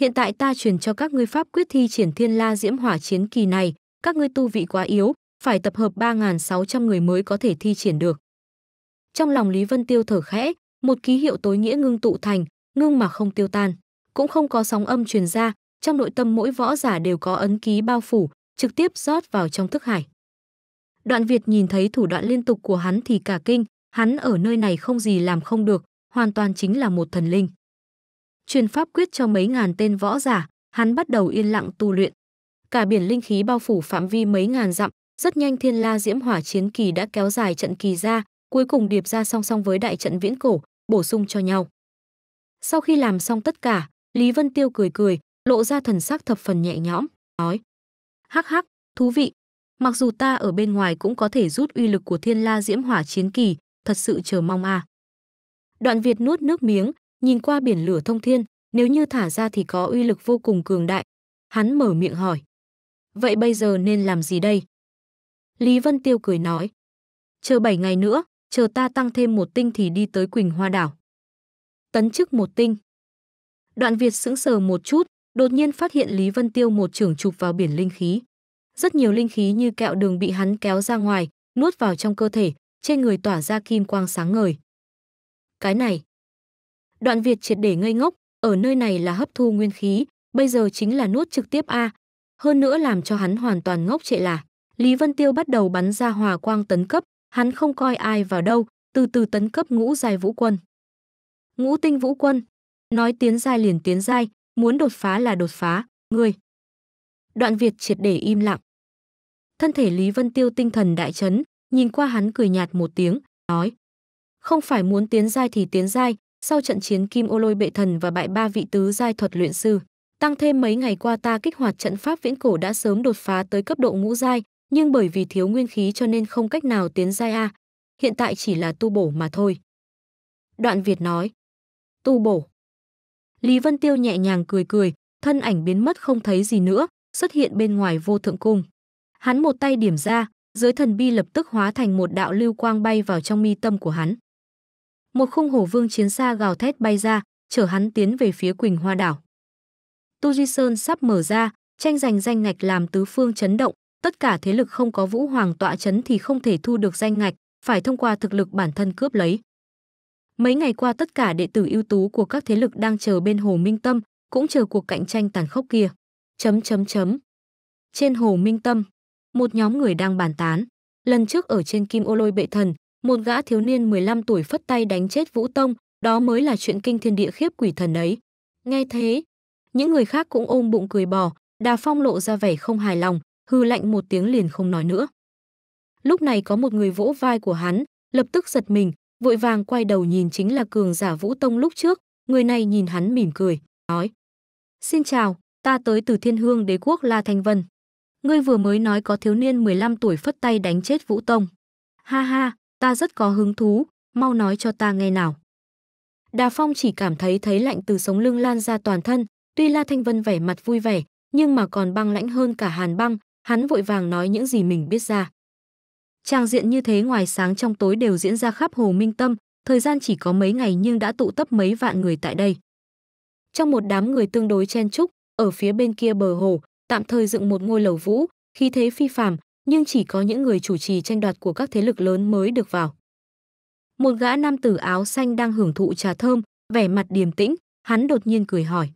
Hiện tại ta truyền cho các ngươi pháp quyết thi triển Thiên La Diễm Hỏa Chiến Kỳ này, các ngươi tu vị quá yếu, phải tập hợp 3600 người mới có thể thi triển được. Trong lòng Lý Vân Tiêu thở khẽ, một ký hiệu tối nghĩa ngưng tụ thành, ngưng mà không tiêu tan, cũng không có sóng âm truyền ra, trong nội tâm mỗi võ giả đều có ấn ký bao phủ, trực tiếp rót vào trong thức hải. Đoạn Việt nhìn thấy thủ đoạn liên tục của hắn thì cả kinh, hắn ở nơi này không gì làm không được, hoàn toàn chính là một thần linh. Truyền pháp quyết cho mấy ngàn tên võ giả, hắn bắt đầu yên lặng tu luyện. Cả biển linh khí bao phủ phạm vi mấy ngàn dặm, rất nhanh Thiên La Diễm Hỏa Chiến Kỳ đã kéo dài trận kỳ ra, cuối cùng điệp ra song song với đại trận viễn cổ, bổ sung cho nhau. Sau khi làm xong tất cả, Lý Vân Tiêu cười cười, lộ ra thần sắc thập phần nhẹ nhõm, nói: "Hắc hắc, thú vị. Mặc dù ta ở bên ngoài cũng có thể rút uy lực của Thiên La Diễm Hỏa Chiến Kỳ, thật sự chờ mong a." Đoạn Việt nuốt nước miếng, nhìn qua biển lửa thông thiên, nếu như thả ra thì có uy lực vô cùng cường đại. Hắn mở miệng hỏi: "Vậy bây giờ nên làm gì đây?" Lý Vân Tiêu cười nói: "Chờ 7 ngày nữa, chờ ta tăng thêm một tinh thì đi tới Quỳnh Hoa Đảo. Tấn chức một tinh. Đoạn Việt sững sờ một chút, đột nhiên phát hiện Lý Vân Tiêu một trưởng chụp vào biển linh khí. Rất nhiều linh khí như kẹo đường bị hắn kéo ra ngoài, nuốt vào trong cơ thể, trên người tỏa ra kim quang sáng ngời. Cái này. Đoạn Việt triệt để ngây ngốc, ở nơi này là hấp thu nguyên khí, bây giờ chính là nuốt trực tiếp A. Hơn nữa làm cho hắn hoàn toàn ngốc trệ là, Lý Vân Tiêu bắt đầu bắn ra hòa quang tấn cấp, hắn không coi ai vào đâu, từ từ tấn cấp ngũ giai vũ quân. Ngũ tinh vũ quân, nói tiến giai liền tiến giai, muốn đột phá là đột phá, ngươi. Đoạn Việt triệt để im lặng. Thân thể Lý Vân Tiêu tinh thần đại chấn, nhìn qua hắn cười nhạt một tiếng, nói: "Không phải muốn tiến giai thì tiến giai, sau trận chiến Kim Ô Lôi Bệ Thần và bại ba vị tứ giai thuật luyện sư, tăng thêm mấy ngày qua ta kích hoạt trận pháp viễn cổ đã sớm đột phá tới cấp độ ngũ giai, nhưng bởi vì thiếu nguyên khí cho nên không cách nào tiến giai a, hiện tại chỉ là tu bổ mà thôi. Đoạn Việt nói, tu bổ. Lý Vân Tiêu nhẹ nhàng cười cười, thân ảnh biến mất không thấy gì nữa, xuất hiện bên ngoài vô thượng cung. Hắn một tay điểm ra, dưới thần bi lập tức hóa thành một đạo lưu quang bay vào trong mi tâm của hắn. Một khung hổ vương chiến xa gào thét bay ra, chở hắn tiến về phía Quỳnh Hoa đảo. Tu di Sơn sắp mở ra, tranh giành danh ngạch làm tứ phương chấn động, tất cả thế lực không có Vũ Hoàng tọa chấn thì không thể thu được danh ngạch, phải thông qua thực lực bản thân cướp lấy. Mấy ngày qua tất cả đệ tử ưu tú của các thế lực đang chờ bên Hồ Minh Tâm, cũng chờ cuộc cạnh tranh tàn khốc kia. Chấm chấm chấm. Trên Hồ Minh Tâm, một nhóm người đang bàn tán. Lần trước ở trên Kim Ô Lôi Bệ Thần, một gã thiếu niên 15 tuổi phất tay đánh chết Vũ Tông, đó mới là chuyện kinh thiên địa khiếp quỷ thần ấy. Nghe thế, những người khác cũng ôm bụng cười bò, Đà Phong lộ ra vẻ không hài lòng, hư lạnh một tiếng liền không nói nữa. Lúc này có một người vỗ vai của hắn, lập tức giật mình, vội vàng quay đầu nhìn chính là cường giả Vũ Tông lúc trước, người này nhìn hắn mỉm cười, nói. Xin chào, ta tới từ thiên hương đế quốc La Thanh Vân. Ngươi vừa mới nói có thiếu niên 15 tuổi phất tay đánh chết Vũ Tông. Ha ha, ta rất có hứng thú, mau nói cho ta nghe nào. Đà Phong chỉ cảm thấy thấy lạnh từ sống lưng lan ra toàn thân, tuy La Thanh Vân vẻ mặt vui vẻ, nhưng mà còn băng lãnh hơn cả Hàn băng, hắn vội vàng nói những gì mình biết ra. Trang diện như thế ngoài sáng trong tối đều diễn ra khắp Hồ Minh Tâm, thời gian chỉ có mấy ngày nhưng đã tụ tập mấy vạn người tại đây. Trong một đám người tương đối chen chúc, ở phía bên kia bờ hồ, tạm thời dựng một ngôi lầu vũ, khí thế phi phàm, nhưng chỉ có những người chủ trì tranh đoạt của các thế lực lớn mới được vào. Một gã nam tử áo xanh đang hưởng thụ trà thơm, vẻ mặt điềm tĩnh, hắn đột nhiên cười hỏi.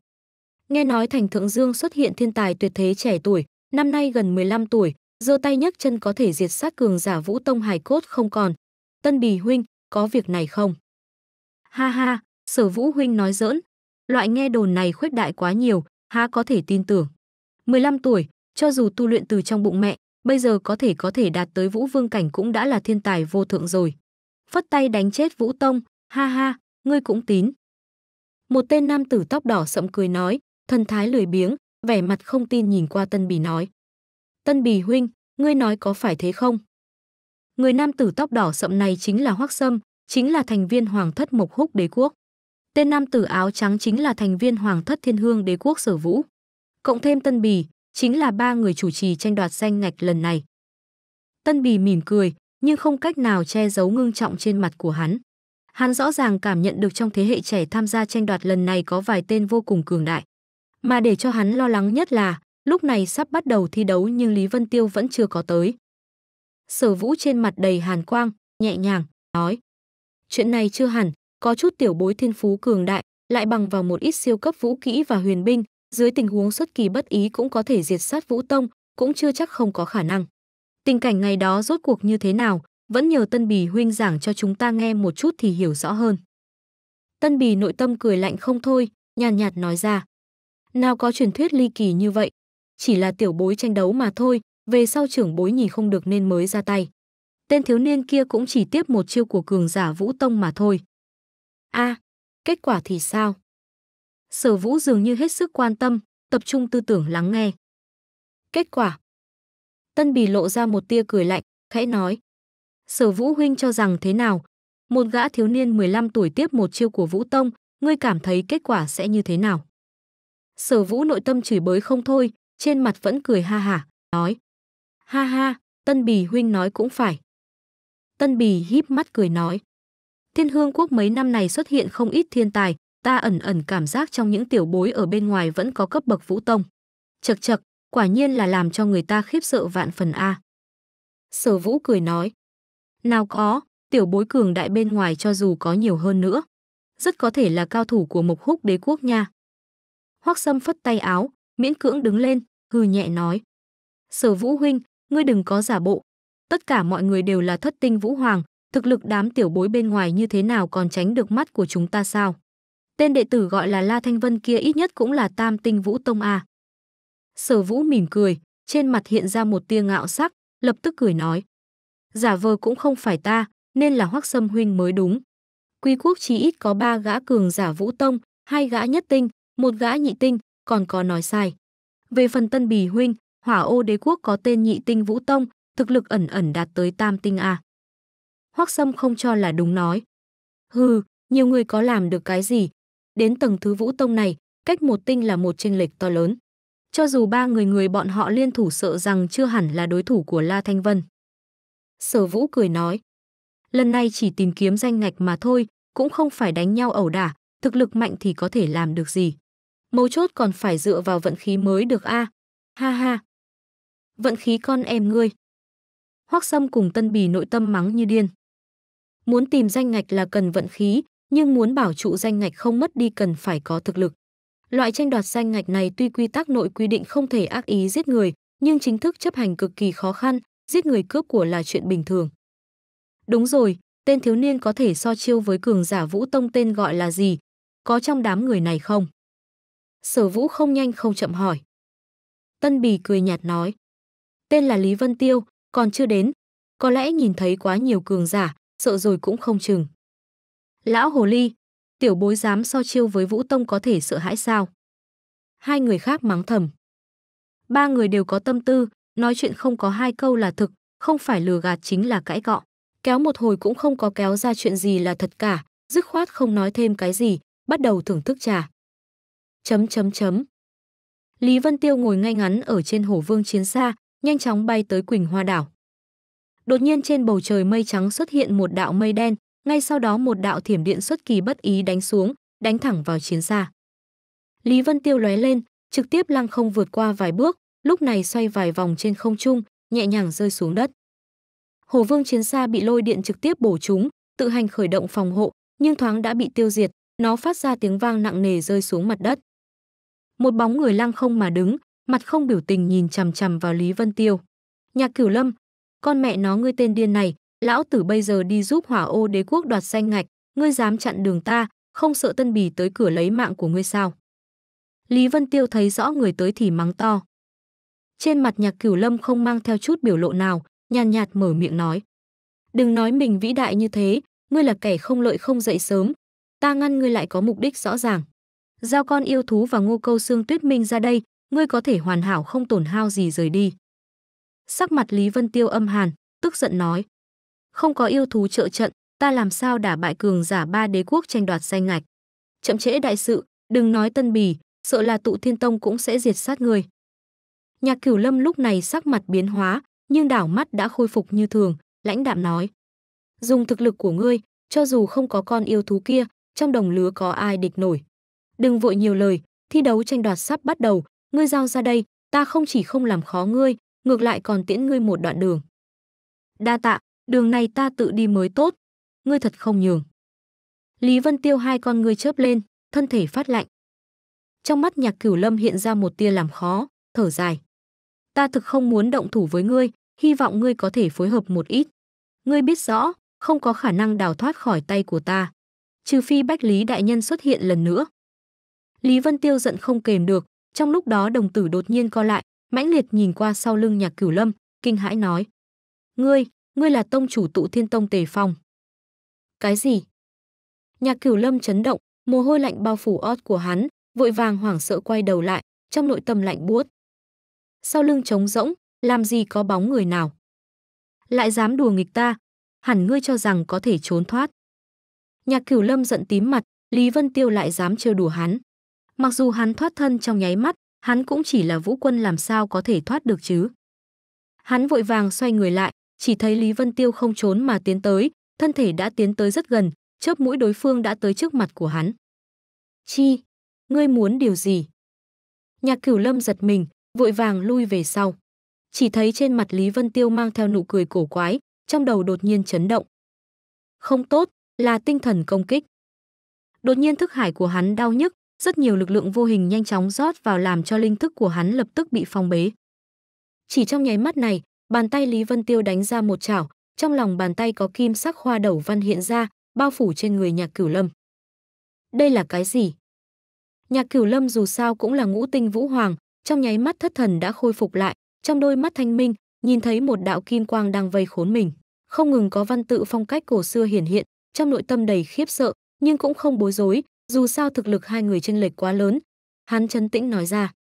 Nghe nói thành thượng dương xuất hiện thiên tài tuyệt thế trẻ tuổi, năm nay gần 15 tuổi, giơ tay nhấc chân có thể diệt sát cường giả Vũ Tông hài cốt không còn. Tân Bì huynh, có việc này không? Ha ha, Sở Vũ huynh nói giỡn, loại nghe đồn này khuếch đại quá nhiều, há có thể tin tưởng. 15 tuổi, cho dù tu luyện từ trong bụng mẹ, bây giờ có thể có thể đạt tới Vũ Vương cảnh cũng đã là thiên tài vô thượng rồi. Phất tay đánh chết Vũ Tông, ha ha, ngươi cũng tín. Một tên nam tử tóc đỏ sậm cười nói, thần thái lười biếng, vẻ mặt không tin nhìn qua Tân Bì nói. Tân Bì huynh, ngươi nói có phải thế không? Người nam tử tóc đỏ sậm này chính là Hoắc Sâm, chính là thành viên Hoàng thất Mộc Húc đế quốc. Tên nam tử áo trắng chính là thành viên Hoàng thất Thiên Hương đế quốc Sở Vũ. Cộng thêm Tân Bì, chính là ba người chủ trì tranh đoạt danh ngạch lần này. Tân Bì mỉm cười, nhưng không cách nào che giấu ngưng trọng trên mặt của hắn. Hắn rõ ràng cảm nhận được trong thế hệ trẻ tham gia tranh đoạt lần này có vài tên vô cùng cường đại. Mà để cho hắn lo lắng nhất là, lúc này sắp bắt đầu thi đấu nhưng Lý Vân Tiêu vẫn chưa có tới. Sở Vũ trên mặt đầy hàn quang, nhẹ nhàng, nói. Chuyện này chưa hẳn, có chút tiểu bối thiên phú cường đại, lại bằng vào một ít siêu cấp vũ kỹ và huyền binh, dưới tình huống xuất kỳ bất ý cũng có thể diệt sát Vũ Tông, cũng chưa chắc không có khả năng. Tình cảnh ngày đó rốt cuộc như thế nào, vẫn nhờ Tân Bì huynh giảng cho chúng ta nghe một chút thì hiểu rõ hơn. Tân Bì nội tâm cười lạnh không thôi, nhàn nhạt nói ra. Nào có truyền thuyết ly kỳ như vậy, chỉ là tiểu bối tranh đấu mà thôi, về sau trưởng bối nhìn không được nên mới ra tay. Tên thiếu niên kia cũng chỉ tiếp một chiêu của cường giả Vũ Tông mà thôi. a à, kết quả thì sao? Sở Vũ dường như hết sức quan tâm, tập trung tư tưởng lắng nghe. Kết quả? Tân Bì lộ ra một tia cười lạnh, khẽ nói. Sở Vũ Huynh cho rằng thế nào? Một gã thiếu niên 15 tuổi tiếp một chiêu của Vũ Tông, ngươi cảm thấy kết quả sẽ như thế nào? Sở Vũ nội tâm chửi bới không thôi, trên mặt vẫn cười ha hả, nói: "Ha ha, Tân Bì huynh nói cũng phải." Tân Bì híp mắt cười nói: "Thiên Hương quốc mấy năm này xuất hiện không ít thiên tài, ta ẩn ẩn cảm giác trong những tiểu bối ở bên ngoài vẫn có cấp bậc Vũ tông." Chậc chậc, quả nhiên là làm cho người ta khiếp sợ vạn phần a. Sở Vũ cười nói: "Nào có, tiểu bối cường đại bên ngoài cho dù có nhiều hơn nữa, rất có thể là cao thủ của Mộc Húc đế quốc nha." Hoắc Sâm phất tay áo, miễn cưỡng đứng lên, hừ nhẹ nói: "Sở Vũ huynh, ngươi đừng có giả bộ. Tất cả mọi người đều là thất tinh vũ hoàng, thực lực đám tiểu bối bên ngoài như thế nào còn tránh được mắt của chúng ta sao? Tên đệ tử gọi là La Thanh Vân kia ít nhất cũng là Tam Tinh Vũ Tông a." Sở Vũ mỉm cười, trên mặt hiện ra một tia ngạo sắc, lập tức cười nói: "Giả vờ cũng không phải ta, nên là Hoắc Sâm huynh mới đúng." Quy quốc chí ít có ba gã cường giả Vũ Tông, hai gã nhất tinh, một gã nhị tinh, còn có nói sai. Về phần Tân Bì huynh, Hỏa Ô Đế quốc có tên nhị tinh Vũ Tông, thực lực ẩn ẩn đạt tới tam tinh a. À. Hoắc Sâm không cho là đúng nói. Hừ, nhiều người có làm được cái gì? Đến tầng thứ Vũ Tông này, cách một tinh là một chênh lệch to lớn. Cho dù ba người người bọn họ liên thủ sợ rằng chưa hẳn là đối thủ của La Thanh Vân. Sở Vũ cười nói, lần này chỉ tìm kiếm danh ngạch mà thôi, cũng không phải đánh nhau ẩu đả, thực lực mạnh thì có thể làm được gì mấu chốt còn phải dựa vào vận khí mới được a. À. Ha ha. Vận khí con em ngươi. Hoắc Sâm cùng Tân Bì nội tâm mắng như điên. Muốn tìm danh ngạch là cần vận khí, nhưng muốn bảo trụ danh ngạch không mất đi cần phải có thực lực. Loại tranh đoạt danh ngạch này tuy quy tắc nội quy định không thể ác ý giết người, nhưng chính thức chấp hành cực kỳ khó khăn, giết người cướp của là chuyện bình thường. Đúng rồi, tên thiếu niên có thể so chiêu với cường giả Vũ Tông tên gọi là gì? Có trong đám người này không? Sở Vũ không nhanh không chậm hỏi. Tân Bì cười nhạt nói. Tên là Lý Vân Tiêu, còn chưa đến. Có lẽ nhìn thấy quá nhiều cường giả, sợ rồi cũng không chừng. Lão Hồ Ly, tiểu bối dám so chiêu với Vũ Tông có thể sợ hãi sao? Hai người khác mắng thầm. Ba người đều có tâm tư, nói chuyện không có hai câu là thực, không phải lừa gạt chính là cãi gọ. Kéo một hồi cũng không có kéo ra chuyện gì là thật cả, dứt khoát không nói thêm cái gì, bắt đầu thưởng thức trà chấm chấm chấm. Lý Vân Tiêu ngồi ngay ngắn ở trên hồ vương chiến xa, nhanh chóng bay tới Quỳnh Hoa đảo. Đột nhiên trên bầu trời mây trắng xuất hiện một đạo mây đen, ngay sau đó một đạo thiểm điện xuất kỳ bất ý đánh xuống, đánh thẳng vào chiến xa. Lý Vân Tiêu lóe lên, trực tiếp lăng không vượt qua vài bước, lúc này xoay vài vòng trên không trung, nhẹ nhàng rơi xuống đất. Hồ Vương chiến xa bị lôi điện trực tiếp bổ trúng, tự hành khởi động phòng hộ, nhưng thoáng đã bị tiêu diệt, nó phát ra tiếng vang nặng nề rơi xuống mặt đất một bóng người lăng không mà đứng, mặt không biểu tình nhìn chằm chằm vào Lý Vân Tiêu. Nhạc Cửu Lâm, con mẹ nó ngươi tên điên này, lão tử bây giờ đi giúp Hỏa Ô Đế quốc đoạt danh ngạch, ngươi dám chặn đường ta, không sợ Tân Bì tới cửa lấy mạng của ngươi sao? Lý Vân Tiêu thấy rõ người tới thì mắng to. Trên mặt Nhạc Cửu Lâm không mang theo chút biểu lộ nào, nhàn nhạt mở miệng nói: "Đừng nói mình vĩ đại như thế, ngươi là kẻ không lợi không dậy sớm, ta ngăn ngươi lại có mục đích rõ ràng." giao con yêu thú và ngô câu xương tuyết minh ra đây, ngươi có thể hoàn hảo không tổn hao gì rời đi. Sắc mặt Lý Vân Tiêu âm hàn, tức giận nói. Không có yêu thú trợ trận, ta làm sao đả bại cường giả ba đế quốc tranh đoạt danh ngạch. Chậm trễ đại sự, đừng nói tân bì, sợ là tụ thiên tông cũng sẽ diệt sát người. Nhạc cửu lâm lúc này sắc mặt biến hóa, nhưng đảo mắt đã khôi phục như thường, lãnh đạm nói. Dùng thực lực của ngươi, cho dù không có con yêu thú kia, trong đồng lứa có ai địch nổi. Đừng vội nhiều lời, thi đấu tranh đoạt sắp bắt đầu, ngươi giao ra đây, ta không chỉ không làm khó ngươi, ngược lại còn tiễn ngươi một đoạn đường. Đa tạ, đường này ta tự đi mới tốt, ngươi thật không nhường. Lý Vân Tiêu hai con ngươi chớp lên, thân thể phát lạnh. Trong mắt nhạc cửu lâm hiện ra một tia làm khó, thở dài. Ta thực không muốn động thủ với ngươi, hy vọng ngươi có thể phối hợp một ít. Ngươi biết rõ, không có khả năng đào thoát khỏi tay của ta. Trừ phi Bách Lý Đại Nhân xuất hiện lần nữa. Lý Vân Tiêu giận không kềm được, trong lúc đó đồng tử đột nhiên co lại, mãnh liệt nhìn qua sau lưng Nhạc Cửu Lâm, kinh hãi nói: "Ngươi, ngươi là tông chủ tụ Thiên Tông Tề Phong?" "Cái gì?" Nhạc Cửu Lâm chấn động, mồ hôi lạnh bao phủ ót của hắn, vội vàng hoảng sợ quay đầu lại, trong nội tâm lạnh buốt. Sau lưng trống rỗng, làm gì có bóng người nào? Lại dám đùa nghịch ta, hẳn ngươi cho rằng có thể trốn thoát. Nhạc Cửu Lâm giận tím mặt, Lý Vân Tiêu lại dám trêu đùa hắn. Mặc dù hắn thoát thân trong nháy mắt, hắn cũng chỉ là vũ quân làm sao có thể thoát được chứ. Hắn vội vàng xoay người lại, chỉ thấy Lý Vân Tiêu không trốn mà tiến tới, thân thể đã tiến tới rất gần, chớp mũi đối phương đã tới trước mặt của hắn. Chi, ngươi muốn điều gì? Nhạc cửu lâm giật mình, vội vàng lui về sau. Chỉ thấy trên mặt Lý Vân Tiêu mang theo nụ cười cổ quái, trong đầu đột nhiên chấn động. Không tốt, là tinh thần công kích. Đột nhiên thức hải của hắn đau nhức, rất nhiều lực lượng vô hình nhanh chóng rót vào làm cho linh thức của hắn lập tức bị phong bế. Chỉ trong nháy mắt này, bàn tay Lý Vân Tiêu đánh ra một chảo, trong lòng bàn tay có kim sắc hoa đầu văn hiện ra, bao phủ trên người Nhạc Cửu Lâm. Đây là cái gì? Nhạc Cửu Lâm dù sao cũng là ngũ tinh vũ hoàng, trong nháy mắt thất thần đã khôi phục lại, trong đôi mắt thanh minh, nhìn thấy một đạo kim quang đang vây khốn mình, không ngừng có văn tự phong cách cổ xưa hiển hiện, trong nội tâm đầy khiếp sợ, nhưng cũng không bối rối, dù sao thực lực hai người chênh lệch quá lớn. Hắn chân tĩnh nói ra.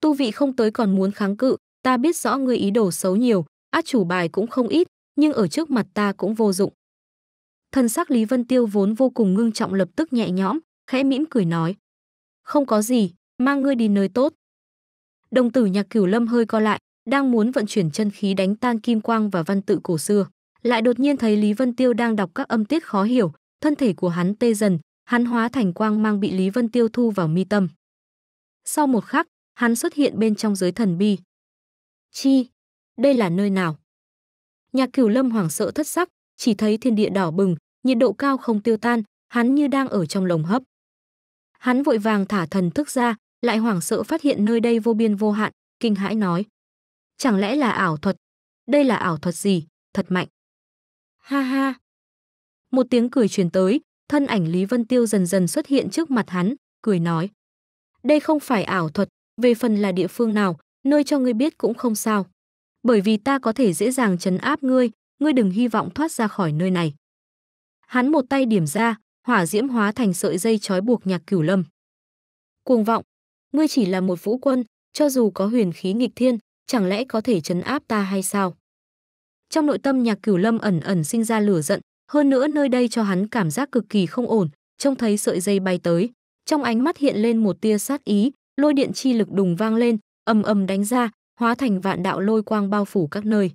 Tu vị không tới còn muốn kháng cự, ta biết rõ ngươi ý đồ xấu nhiều, át chủ bài cũng không ít, nhưng ở trước mặt ta cũng vô dụng. Thân sắc Lý Vân Tiêu vốn vô cùng ngưng trọng lập tức nhẹ nhõm, khẽ mỉm cười nói. Không có gì, mang ngươi đi nơi tốt. Đồng tử nhạc cửu lâm hơi co lại, đang muốn vận chuyển chân khí đánh tan kim quang và văn tự cổ xưa. Lại đột nhiên thấy Lý Vân Tiêu đang đọc các âm tiết khó hiểu, thân thể của hắn tê dần, hắn hóa thành quang mang bị Lý Vân tiêu thu vào mi tâm. Sau một khắc, hắn xuất hiện bên trong giới thần bi. Chi, đây là nơi nào? Nhà cửu lâm hoảng sợ thất sắc, chỉ thấy thiên địa đỏ bừng, nhiệt độ cao không tiêu tan, hắn như đang ở trong lồng hấp. Hắn vội vàng thả thần thức ra, lại hoảng sợ phát hiện nơi đây vô biên vô hạn, kinh hãi nói. Chẳng lẽ là ảo thuật? Đây là ảo thuật gì? Thật mạnh. Ha ha. Một tiếng cười truyền tới, thân ảnh Lý Vân Tiêu dần dần xuất hiện trước mặt hắn, cười nói. Đây không phải ảo thuật, về phần là địa phương nào, nơi cho ngươi biết cũng không sao. Bởi vì ta có thể dễ dàng chấn áp ngươi, ngươi đừng hy vọng thoát ra khỏi nơi này. Hắn một tay điểm ra, hỏa diễm hóa thành sợi dây trói buộc nhạc cửu lâm. Cuồng vọng, ngươi chỉ là một vũ quân, cho dù có huyền khí nghịch thiên, chẳng lẽ có thể chấn áp ta hay sao? Trong nội tâm nhạc cửu lâm ẩn ẩn sinh ra lửa giận, hơn nữa nơi đây cho hắn cảm giác cực kỳ không ổn, trông thấy sợi dây bay tới, trong ánh mắt hiện lên một tia sát ý, lôi điện chi lực đùng vang lên, ầm ầm đánh ra, hóa thành vạn đạo lôi quang bao phủ các nơi.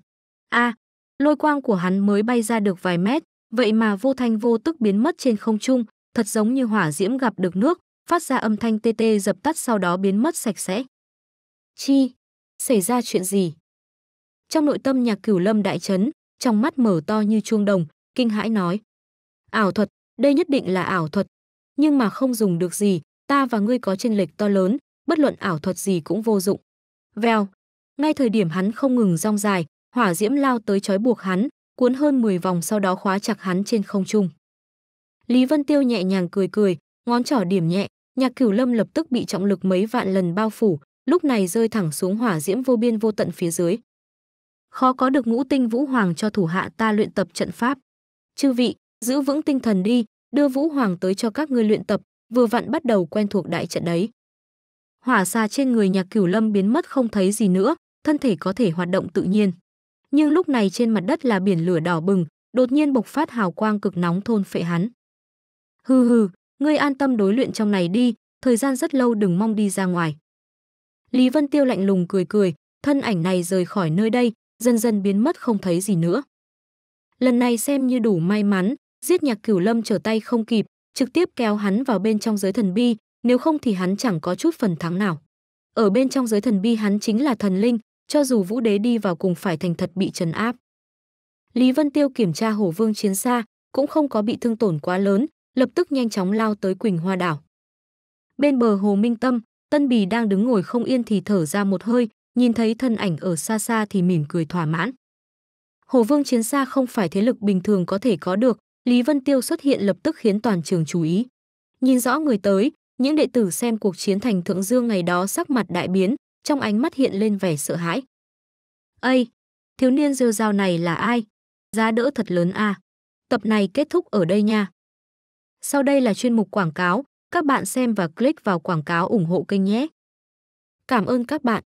A, lôi quang của hắn mới bay ra được vài mét, vậy mà vô thanh vô tức biến mất trên không trung, thật giống như hỏa diễm gặp được nước, phát ra âm thanh tê tê dập tắt sau đó biến mất sạch sẽ. Chi, xảy ra chuyện gì? Trong nội tâm nhà cửu lâm đại chấn, trong mắt mở to như chuông đồng, kinh hãi nói. Ảo thuật, đây nhất định là ảo thuật. Nhưng mà không dùng được gì, ta và ngươi có chênh lệch to lớn, bất luận ảo thuật gì cũng vô dụng. Vèo, ngay thời điểm hắn không ngừng rong dài, hỏa diễm lao tới trói buộc hắn, cuốn hơn 10 vòng sau đó khóa chặt hắn trên không trung. Lý Vân Tiêu nhẹ nhàng cười cười, ngón trỏ điểm nhẹ, Nhạc Cửu Lâm lập tức bị trọng lực mấy vạn lần bao phủ, lúc này rơi thẳng xuống hỏa diễm vô biên vô tận phía dưới. Khó có được ngũ tinh vũ hoàng cho thủ hạ ta luyện tập trận pháp. Chư vị, giữ vững tinh thần đi, đưa Vũ Hoàng tới cho các ngươi luyện tập, vừa vặn bắt đầu quen thuộc đại trận đấy. Hỏa xa trên người Nhạc Cửu Lâm biến mất không thấy gì nữa, thân thể có thể hoạt động tự nhiên. Nhưng lúc này trên mặt đất là biển lửa đỏ bừng, đột nhiên bộc phát hào quang cực nóng thôn phệ hắn. Hừ hừ, ngươi an tâm đối luyện trong này đi, thời gian rất lâu đừng mong đi ra ngoài. Lý Vân Tiêu lạnh lùng cười cười, thân ảnh này rời khỏi nơi đây, dần dần biến mất không thấy gì nữa. Lần này xem như đủ may mắn, giết nhạc cửu lâm trở tay không kịp, trực tiếp kéo hắn vào bên trong giới thần bi, nếu không thì hắn chẳng có chút phần thắng nào. Ở bên trong giới thần bi hắn chính là thần linh, cho dù vũ đế đi vào cùng phải thành thật bị trấn áp. Lý Vân Tiêu kiểm tra hổ vương chiến xa, cũng không có bị thương tổn quá lớn, lập tức nhanh chóng lao tới Quỳnh Hoa đảo. Bên bờ hồ Minh Tâm, Tân Bì đang đứng ngồi không yên thì thở ra một hơi, nhìn thấy thân ảnh ở xa xa thì mỉm cười thỏa mãn. Hồ Vương Chiến xa không phải thế lực bình thường có thể có được, Lý Vân Tiêu xuất hiện lập tức khiến toàn trường chú ý. Nhìn rõ người tới, những đệ tử xem cuộc chiến thành Thượng Dương ngày đó sắc mặt đại biến, trong ánh mắt hiện lên vẻ sợ hãi. Ây, thiếu niên rêu rao này là ai? Giá đỡ thật lớn a. À. Tập này kết thúc ở đây nha. Sau đây là chuyên mục quảng cáo, các bạn xem và click vào quảng cáo ủng hộ kênh nhé. Cảm ơn các bạn.